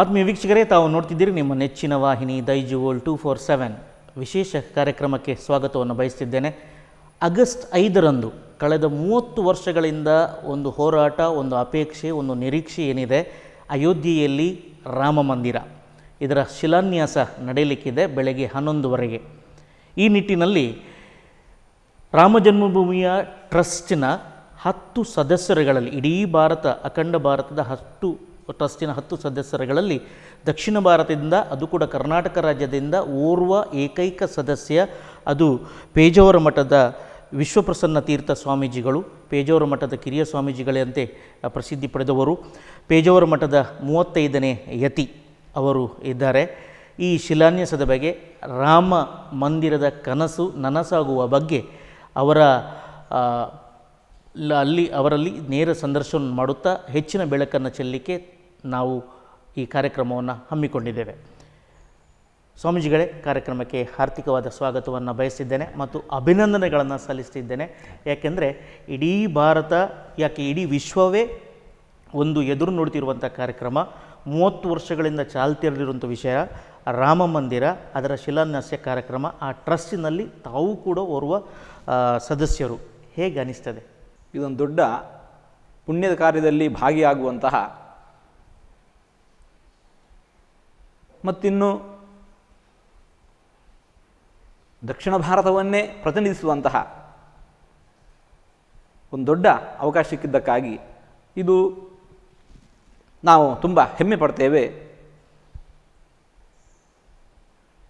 ಆತ್ಮೀಯ ವೀಕ್ಷಕರೇ ತಾವು ನೋಡ್ತಿದ್ದೀರಿ ನಿಮ್ಮ ನೆಚ್ಚಿನ ವಾಹಿನಿ ಓಲ್ ಟು ಫೋರ್ ಸೆವೆನ್ ವಿಶೇಷ ಕಾರ್ಯಕ್ರಮಕ್ಕೆ ಸ್ವಾಗತವನ್ನು ಬಯಸ್ತಿದ್ದೇನೆ ಆಗಸ್ಟ್ ಐದರಂದು ಕಳೆದ ಮೂವತ್ತು ವರ್ಷಗಳಿಂದ ಒಂದು ಹೋರಾಟ ಒಂದು ಅಪೇಕ್ಷೆ ಒಂದು ನಿರೀಕ್ಷೆ ಏನಿದೆ ಅಯೋಧ್ಯೆಯಲ್ಲಿ ರಾಮ ಮಂದಿರ ಇದರ ಶಿಲಾನ್ಯಾಸ ನಡೆಯಲಿಕ್ಕಿದೆ ಬೆಳಗ್ಗೆ ಹನ್ನೊಂದುವರೆಗೆ ಈ ನಿಟ್ಟಿನಲ್ಲಿ ರಾಮ ಜನ್ಮಭೂಮಿಯ ಟ್ರಸ್ಟಿನ ಹತ್ತು ಸದಸ್ಯರುಗಳಲ್ಲಿ ಇಡೀ ಭಾರತ ಅಖಂಡ ಭಾರತದ ಹತ್ತು ಟ್ರಸ್ಟಿನ ಹತ್ತು ಸದಸ್ಯರುಗಳಲ್ಲಿ ದಕ್ಷಿಣ ಭಾರತದಿಂದ ಅದು ಕೂಡ ಕರ್ನಾಟಕ ರಾಜ್ಯದಿಂದ ಓರ್ವ ಏಕೈಕ ಸದಸ್ಯ ಅದು ಪೇಜಾವರ ಮಠದ ವಿಶ್ವಪ್ರಸನ್ನ ತೀರ್ಥ ಸ್ವಾಮೀಜಿಗಳು ಪೇಜಾವರ ಮಠದ ಕಿರಿಯ ಸ್ವಾಮೀಜಿಗಳಂತೆ ಪ್ರಸಿದ್ಧಿ ಪಡೆದವರು ಪೇಜಾವರ ಮಠದ ಮೂವತ್ತೈದನೇ ಯತಿ ಅವರು ಇದ್ದಾರೆ ಈ ಶಿಲಾನ್ಯಾಸದ ಬಗ್ಗೆ ರಾಮ ಮಂದಿರದ ಕನಸು ನನಸಾಗುವ ಬಗ್ಗೆ ಅವರ ಅಲ್ಲಿ ಅವರಲ್ಲಿ ನೇರ ಸಂದರ್ಶನ ಮಾಡುತ್ತಾ ಹೆಚ್ಚಿನ ಬೆಳಕನ್ನು ಚೆಲ್ಲಿಕೆ ನಾವು ಈ ಕಾರ್ಯಕ್ರಮವನ್ನು ಹಮ್ಮಿಕೊಂಡಿದ್ದೇವೆ ಸ್ವಾಮೀಜಿಗಳೇ ಕಾರ್ಯಕ್ರಮಕ್ಕೆ ಆರ್ಥಿಕವಾದ ಸ್ವಾಗತವನ್ನು ಬಯಸಿದ್ದೇನೆ ಮತ್ತು ಅಭಿನಂದನೆಗಳನ್ನು ಸಲ್ಲಿಸ್ತಿದ್ದೇನೆ ಯಾಕೆಂದರೆ ಇಡೀ ಭಾರತ ಯಾಕೆ ಇಡೀ ವಿಶ್ವವೇ ಒಂದು ಎದುರು ನೋಡ್ತಿರುವಂಥ ಕಾರ್ಯಕ್ರಮ ಮೂವತ್ತು ವರ್ಷಗಳಿಂದ ಚಾಲ್ತಿಯಲ್ಲಿರುವಂಥ ವಿಷಯ ರಾಮ ಮಂದಿರ ಅದರ ಶಿಲಾನ್ಯಾಸ ಕಾರ್ಯಕ್ರಮ ಆ ಟ್ರಸ್ಟಿನಲ್ಲಿ ತಾವು ಕೂಡ ಓರ್ವ ಸದಸ್ಯರು ಹೇಗೆ ಅನಿಸ್ತದೆ ಇದೊಂದು ದೊಡ್ಡ ಪುಣ್ಯದ ಕಾರ್ಯದಲ್ಲಿ ಭಾಗಿಯಾಗುವಂತಹ ಮತ್ತಿನ್ನು ದಕ್ಷಿಣ ಭಾರತವನ್ನೇ ಪ್ರತಿನಿಧಿಸುವಂತಹ ಒಂದು ದೊಡ್ಡ ಅವಕಾಶ ಸಿಕ್ಕಿದ್ದಕ್ಕಾಗಿ ಇದು ನಾವು ತುಂಬ ಹೆಮ್ಮೆ ಪಡ್ತೇವೆ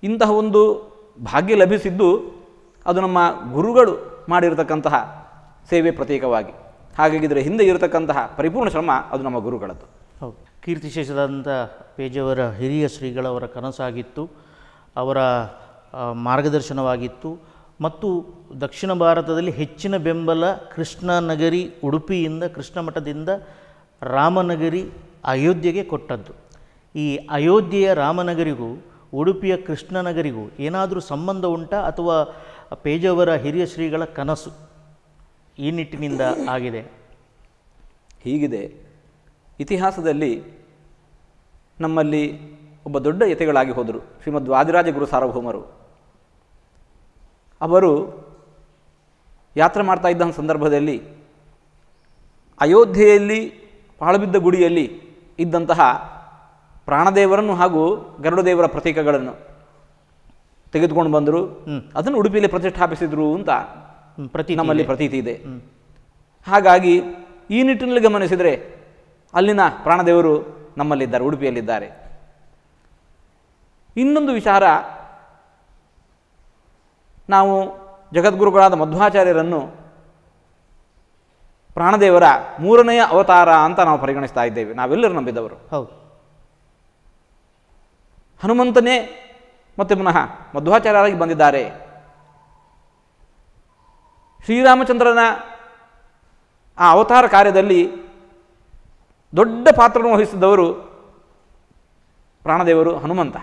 ಇಂತಹ ಒಂದು ಭಾಗ್ಯ ಲಭಿಸಿದ್ದು ಅದು ನಮ್ಮ ಗುರುಗಳು ಮಾಡಿರತಕ್ಕಂತಹ ಸೇವೆ ಪ್ರತ್ಯೇಕವಾಗಿ ಹಾಗಾಗಿದ್ದರೆ ಹಿಂದೆ ಇರತಕ್ಕಂತಹ ಪರಿಪೂರ್ಣ ಶ್ರಮ ಅದು ನಮ್ಮ ಗುರುಗಳದ್ದು ಹೌದು ಶೇಷದಂಥ ಪೇಜವರ ಹಿರಿಯ ಶ್ರೀಗಳವರ ಕನಸಾಗಿತ್ತು ಅವರ ಮಾರ್ಗದರ್ಶನವಾಗಿತ್ತು ಮತ್ತು ದಕ್ಷಿಣ ಭಾರತದಲ್ಲಿ ಹೆಚ್ಚಿನ ಬೆಂಬಲ ಕೃಷ್ಣನಗರಿ ಉಡುಪಿಯಿಂದ ಕೃಷ್ಣ ಮಠದಿಂದ ರಾಮನಗರಿ ಅಯೋಧ್ಯೆಗೆ ಕೊಟ್ಟದ್ದು ಈ ಅಯೋಧ್ಯೆಯ ರಾಮನಗರಿಗೂ ಉಡುಪಿಯ ಕೃಷ್ಣನಗರಿಗೂ ಏನಾದರೂ ಸಂಬಂಧ ಉಂಟಾ ಅಥವಾ ಪೇಜವರ ಹಿರಿಯ ಶ್ರೀಗಳ ಕನಸು ಈ ನಿಟ್ಟಿನಿಂದ ಆಗಿದೆ ಹೀಗಿದೆ ಇತಿಹಾಸದಲ್ಲಿ ನಮ್ಮಲ್ಲಿ ಒಬ್ಬ ದೊಡ್ಡ ಯತೆಗಳಾಗಿ ಹೋದರು ಶ್ರೀಮದ್ ವಾದಿರಾಜ ಗುರು ಸಾರ್ವಭೌಮರು ಅವರು ಯಾತ್ರೆ ಮಾಡ್ತಾ ಇದ್ದ ಸಂದರ್ಭದಲ್ಲಿ ಅಯೋಧ್ಯೆಯಲ್ಲಿ ಪಾಳುಬಿದ್ದ ಗುಡಿಯಲ್ಲಿ ಇದ್ದಂತಹ ಪ್ರಾಣದೇವರನ್ನು ಹಾಗೂ ಗರುಡದೇವರ ಪ್ರತೀಕಗಳನ್ನು ತೆಗೆದುಕೊಂಡು ಬಂದರು ಅದನ್ನು ಉಡುಪಿಯಲ್ಲಿ ಪ್ರತಿಷ್ಠಾಪಿಸಿದರು ಅಂತ ಪ್ರತಿ ನಮ್ಮಲ್ಲಿ ಪ್ರತೀತಿ ಇದೆ ಹಾಗಾಗಿ ಈ ನಿಟ್ಟಿನಲ್ಲಿ ಗಮನಿಸಿದರೆ ಅಲ್ಲಿನ ಪ್ರಾಣದೇವರು ನಮ್ಮಲ್ಲಿದ್ದಾರೆ ಉಡುಪಿಯಲ್ಲಿದ್ದಾರೆ ಇನ್ನೊಂದು ವಿಚಾರ ನಾವು ಜಗದ್ಗುರುಗಳಾದ ಮಧ್ವಾಚಾರ್ಯರನ್ನು ಪ್ರಾಣದೇವರ ಮೂರನೆಯ ಅವತಾರ ಅಂತ ನಾವು ಪರಿಗಣಿಸ್ತಾ ಇದ್ದೇವೆ ನಾವೆಲ್ಲರೂ ನಂಬಿದವರು ಹೌದು ಹನುಮಂತನೇ ಮತ್ತೆ ಪುನಃ ಮಧ್ವಾಚಾರ್ಯರಾಗಿ ಬಂದಿದ್ದಾರೆ ಶ್ರೀರಾಮಚಂದ್ರನ ಆ ಅವತಾರ ಕಾರ್ಯದಲ್ಲಿ ದೊಡ್ಡ ಪಾತ್ರವನ್ನು ವಹಿಸಿದವರು ಪ್ರಾಣದೇವರು ಹನುಮಂತ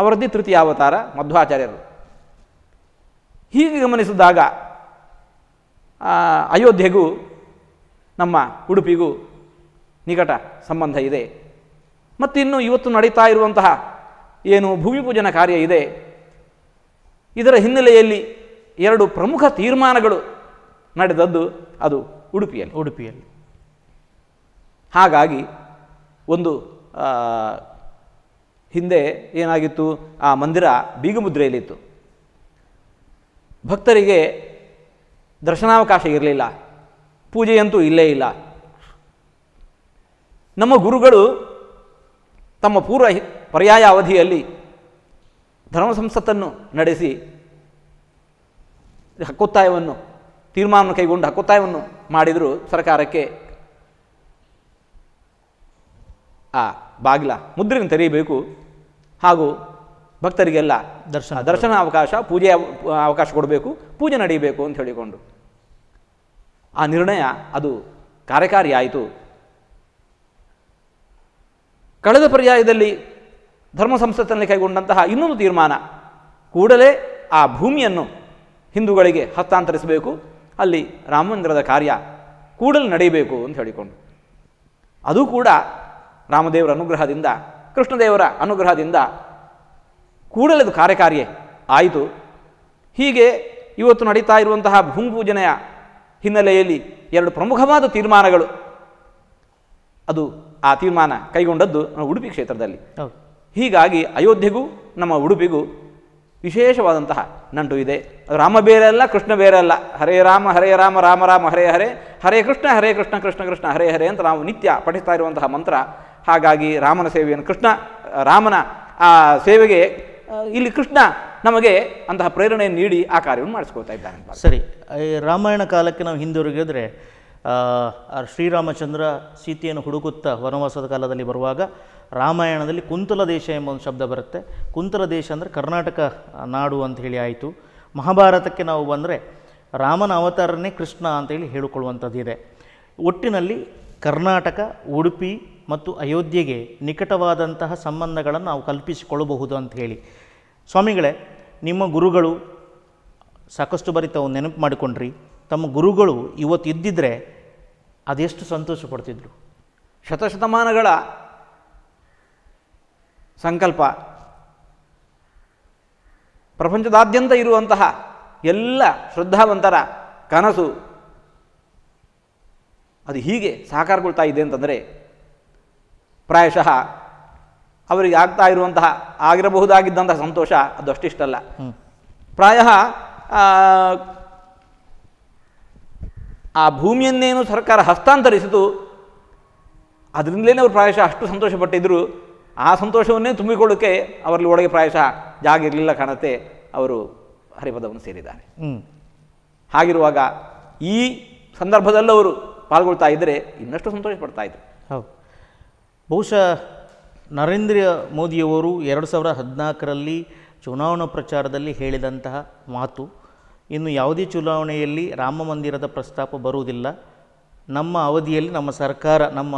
ಅವರದ್ದೇ ತೃತೀಯ ಅವತಾರ ಮಧ್ವಾಚಾರ್ಯರು ಹೀಗೆ ಗಮನಿಸಿದಾಗ ಅಯೋಧ್ಯೆಗೂ ನಮ್ಮ ಉಡುಪಿಗೂ ನಿಕಟ ಸಂಬಂಧ ಇದೆ ಇನ್ನು ಇವತ್ತು ನಡೀತಾ ಇರುವಂತಹ ಏನು ಭೂಮಿ ಪೂಜನ ಕಾರ್ಯ ಇದೆ ಇದರ ಹಿನ್ನೆಲೆಯಲ್ಲಿ ಎರಡು ಪ್ರಮುಖ ತೀರ್ಮಾನಗಳು ನಡೆದದ್ದು ಅದು ಉಡುಪಿಯಲ್ಲಿ ಉಡುಪಿಯಲ್ಲಿ ಹಾಗಾಗಿ ಒಂದು ಹಿಂದೆ ಏನಾಗಿತ್ತು ಆ ಮಂದಿರ ಬೀಗುಮುದ್ರೆಯಲ್ಲಿತ್ತು ಭಕ್ತರಿಗೆ ದರ್ಶನಾವಕಾಶ ಇರಲಿಲ್ಲ ಪೂಜೆಯಂತೂ ಇಲ್ಲೇ ಇಲ್ಲ ನಮ್ಮ ಗುರುಗಳು ತಮ್ಮ ಪೂರ್ವ ಪರ್ಯಾಯ ಅವಧಿಯಲ್ಲಿ ಧರ್ಮ ಸಂಸತ್ತನ್ನು ನಡೆಸಿ ಹಕ್ಕೊತ್ತಾಯವನ್ನು ತೀರ್ಮಾನ ಕೈಗೊಂಡು ಹಕ್ಕೊತ್ತಾಯವನ್ನು ಮಾಡಿದರೂ ಸರ್ಕಾರಕ್ಕೆ ಆ ಬಾಗಿಲ ಮುದ್ರೆಯನ್ನು ತೆರೆಯಬೇಕು ಹಾಗೂ ಭಕ್ತರಿಗೆಲ್ಲ ದರ್ಶನ ದರ್ಶನ ಅವಕಾಶ ಪೂಜೆ ಅವಕಾಶ ಕೊಡಬೇಕು ಪೂಜೆ ನಡೆಯಬೇಕು ಅಂತ ಹೇಳಿಕೊಂಡು ಆ ನಿರ್ಣಯ ಅದು ಕಾರ್ಯಕಾರಿಯಾಯಿತು ಕಳೆದ ಪರ್ಯಾಯದಲ್ಲಿ ಧರ್ಮ ಸಂಸತ್ತಿನಲ್ಲಿ ಕೈಗೊಂಡಂತಹ ಇನ್ನೊಂದು ತೀರ್ಮಾನ ಕೂಡಲೇ ಆ ಭೂಮಿಯನ್ನು ಹಿಂದೂಗಳಿಗೆ ಹಸ್ತಾಂತರಿಸಬೇಕು ಅಲ್ಲಿ ರಾಮಮಂದಿರದ ಕಾರ್ಯ ಕೂಡಲೇ ನಡೆಯಬೇಕು ಅಂತ ಹೇಳಿಕೊಂಡು ಅದು ಕೂಡ ರಾಮದೇವರ ಅನುಗ್ರಹದಿಂದ ಕೃಷ್ಣದೇವರ ಅನುಗ್ರಹದಿಂದ ಕೂಡಲದು ಕಾರ್ಯಕಾರಿ ಆಯಿತು ಹೀಗೆ ಇವತ್ತು ನಡೀತಾ ಇರುವಂತಹ ಪೂಜನೆಯ ಹಿನ್ನೆಲೆಯಲ್ಲಿ ಎರಡು ಪ್ರಮುಖವಾದ ತೀರ್ಮಾನಗಳು ಅದು ಆ ತೀರ್ಮಾನ ಕೈಗೊಂಡದ್ದು ನಮ್ಮ ಉಡುಪಿ ಕ್ಷೇತ್ರದಲ್ಲಿ ಹೀಗಾಗಿ ಅಯೋಧ್ಯೆಗೂ ನಮ್ಮ ಉಡುಪಿಗೂ ವಿಶೇಷವಾದಂತಹ ನಂಟು ಇದೆ ರಾಮ ಬೇರೆ ಅಲ್ಲ ಕೃಷ್ಣ ಬೇರೆ ಅಲ್ಲ ಹರೇ ರಾಮ ಹರೇ ರಾಮ ರಾಮ ರಾಮ ಹರೇ ಹರೇ ಹರೇ ಕೃಷ್ಣ ಹರೇ ಕೃಷ್ಣ ಕೃಷ್ಣ ಕೃಷ್ಣ ಹರೇ ಹರೇ ಅಂತ ನಾವು ನಿತ್ಯ ಪಠಿಸ್ತಾ ಇರುವಂತಹ ಮಂತ್ರ ಹಾಗಾಗಿ ರಾಮನ ಸೇವೆಯನ್ನು ಕೃಷ್ಣ ರಾಮನ ಆ ಸೇವೆಗೆ ಇಲ್ಲಿ ಕೃಷ್ಣ ನಮಗೆ ಅಂತಹ ಪ್ರೇರಣೆಯನ್ನು ನೀಡಿ ಆ ಕಾರ್ಯವನ್ನು ಮಾಡಿಸ್ಕೊಳ್ತಾ ಇದ್ದಾನೆ ಸರಿ ರಾಮಾಯಣ ಕಾಲಕ್ಕೆ ನಾವು ಹಿಂದಿರುಗಿದ್ರೆ ಶ್ರೀರಾಮಚಂದ್ರ ಸೀತೆಯನ್ನು ಹುಡುಕುತ್ತಾ ವನವಾಸದ ಕಾಲದಲ್ಲಿ ಬರುವಾಗ ರಾಮಾಯಣದಲ್ಲಿ ಕುಂತಲ ದೇಶ ಎಂಬ ಒಂದು ಶಬ್ದ ಬರುತ್ತೆ ಕುಂತಲ ದೇಶ ಅಂದರೆ ಕರ್ನಾಟಕ ನಾಡು ಅಂತ ಹೇಳಿ ಆಯಿತು ಮಹಾಭಾರತಕ್ಕೆ ನಾವು ಬಂದರೆ ರಾಮನ ಅವತಾರನೇ ಕೃಷ್ಣ ಅಂತೇಳಿ ಹೇಳಿಕೊಳ್ಳುವಂಥದ್ದಿದೆ ಒಟ್ಟಿನಲ್ಲಿ ಕರ್ನಾಟಕ ಉಡುಪಿ ಮತ್ತು ಅಯೋಧ್ಯೆಗೆ ನಿಕಟವಾದಂತಹ ಸಂಬಂಧಗಳನ್ನು ನಾವು ಕಲ್ಪಿಸಿಕೊಳ್ಳಬಹುದು ಅಂತ ಹೇಳಿ ಸ್ವಾಮಿಗಳೇ ನಿಮ್ಮ ಗುರುಗಳು ಸಾಕಷ್ಟು ಬಾರಿ ತಾವು ನೆನಪು ಮಾಡಿಕೊಂಡ್ರಿ ತಮ್ಮ ಗುರುಗಳು ಇವತ್ತು ಇದ್ದಿದ್ದರೆ ಅದೆಷ್ಟು ಸಂತೋಷ ಪಡ್ತಿದ್ರು ಶತಶತಮಾನಗಳ ಸಂಕಲ್ಪ ಪ್ರಪಂಚದಾದ್ಯಂತ ಇರುವಂತಹ ಎಲ್ಲ ಶ್ರದ್ಧಾವಂತರ ಕನಸು ಅದು ಹೀಗೆ ಸಾಕಾರಗೊಳ್ತಾ ಇದೆ ಅಂತಂದರೆ ಪ್ರಾಯಶಃ ಅವರಿಗೆ ಆಗ್ತಾ ಇರುವಂತಹ ಆಗಿರಬಹುದಾಗಿದ್ದಂತಹ ಸಂತೋಷ ಅದು ಅಷ್ಟಿಷ್ಟಲ್ಲ ಪ್ರಾಯ ಆ ಭೂಮಿಯನ್ನೇನು ಸರ್ಕಾರ ಹಸ್ತಾಂತರಿಸಿತು ಅದರಿಂದಲೇ ಅವರು ಪ್ರಾಯಶಃ ಅಷ್ಟು ಸಂತೋಷಪಟ್ಟಿದ್ದರು ಆ ಸಂತೋಷವನ್ನೇ ತುಂಬಿಕೊಳ್ಳೋಕೆ ಅವರಲ್ಲಿ ಒಳಗೆ ಪ್ರಾಯಶಃ ಜಾಗ ಇರಲಿಲ್ಲ ಕಾಣುತ್ತೆ ಅವರು ಹರಿಪದವನ್ನು ಸೇರಿದ್ದಾರೆ ಹಾಗಿರುವಾಗ ಈ ಸಂದರ್ಭದಲ್ಲೂ ಅವರು ಪಾಲ್ಗೊಳ್ತಾ ಇದ್ದರೆ ಇನ್ನಷ್ಟು ಸಂತೋಷ ಪಡ್ತಾ ಇದ್ರು ಬಹುಶಃ ನರೇಂದ್ರ ಮೋದಿಯವರು ಎರಡು ಸಾವಿರದ ಹದಿನಾಲ್ಕರಲ್ಲಿ ಚುನಾವಣಾ ಪ್ರಚಾರದಲ್ಲಿ ಹೇಳಿದಂತಹ ಮಾತು ಇನ್ನು ಯಾವುದೇ ಚುನಾವಣೆಯಲ್ಲಿ ರಾಮ ಮಂದಿರದ ಪ್ರಸ್ತಾಪ ಬರುವುದಿಲ್ಲ ನಮ್ಮ ಅವಧಿಯಲ್ಲಿ ನಮ್ಮ ಸರ್ಕಾರ ನಮ್ಮ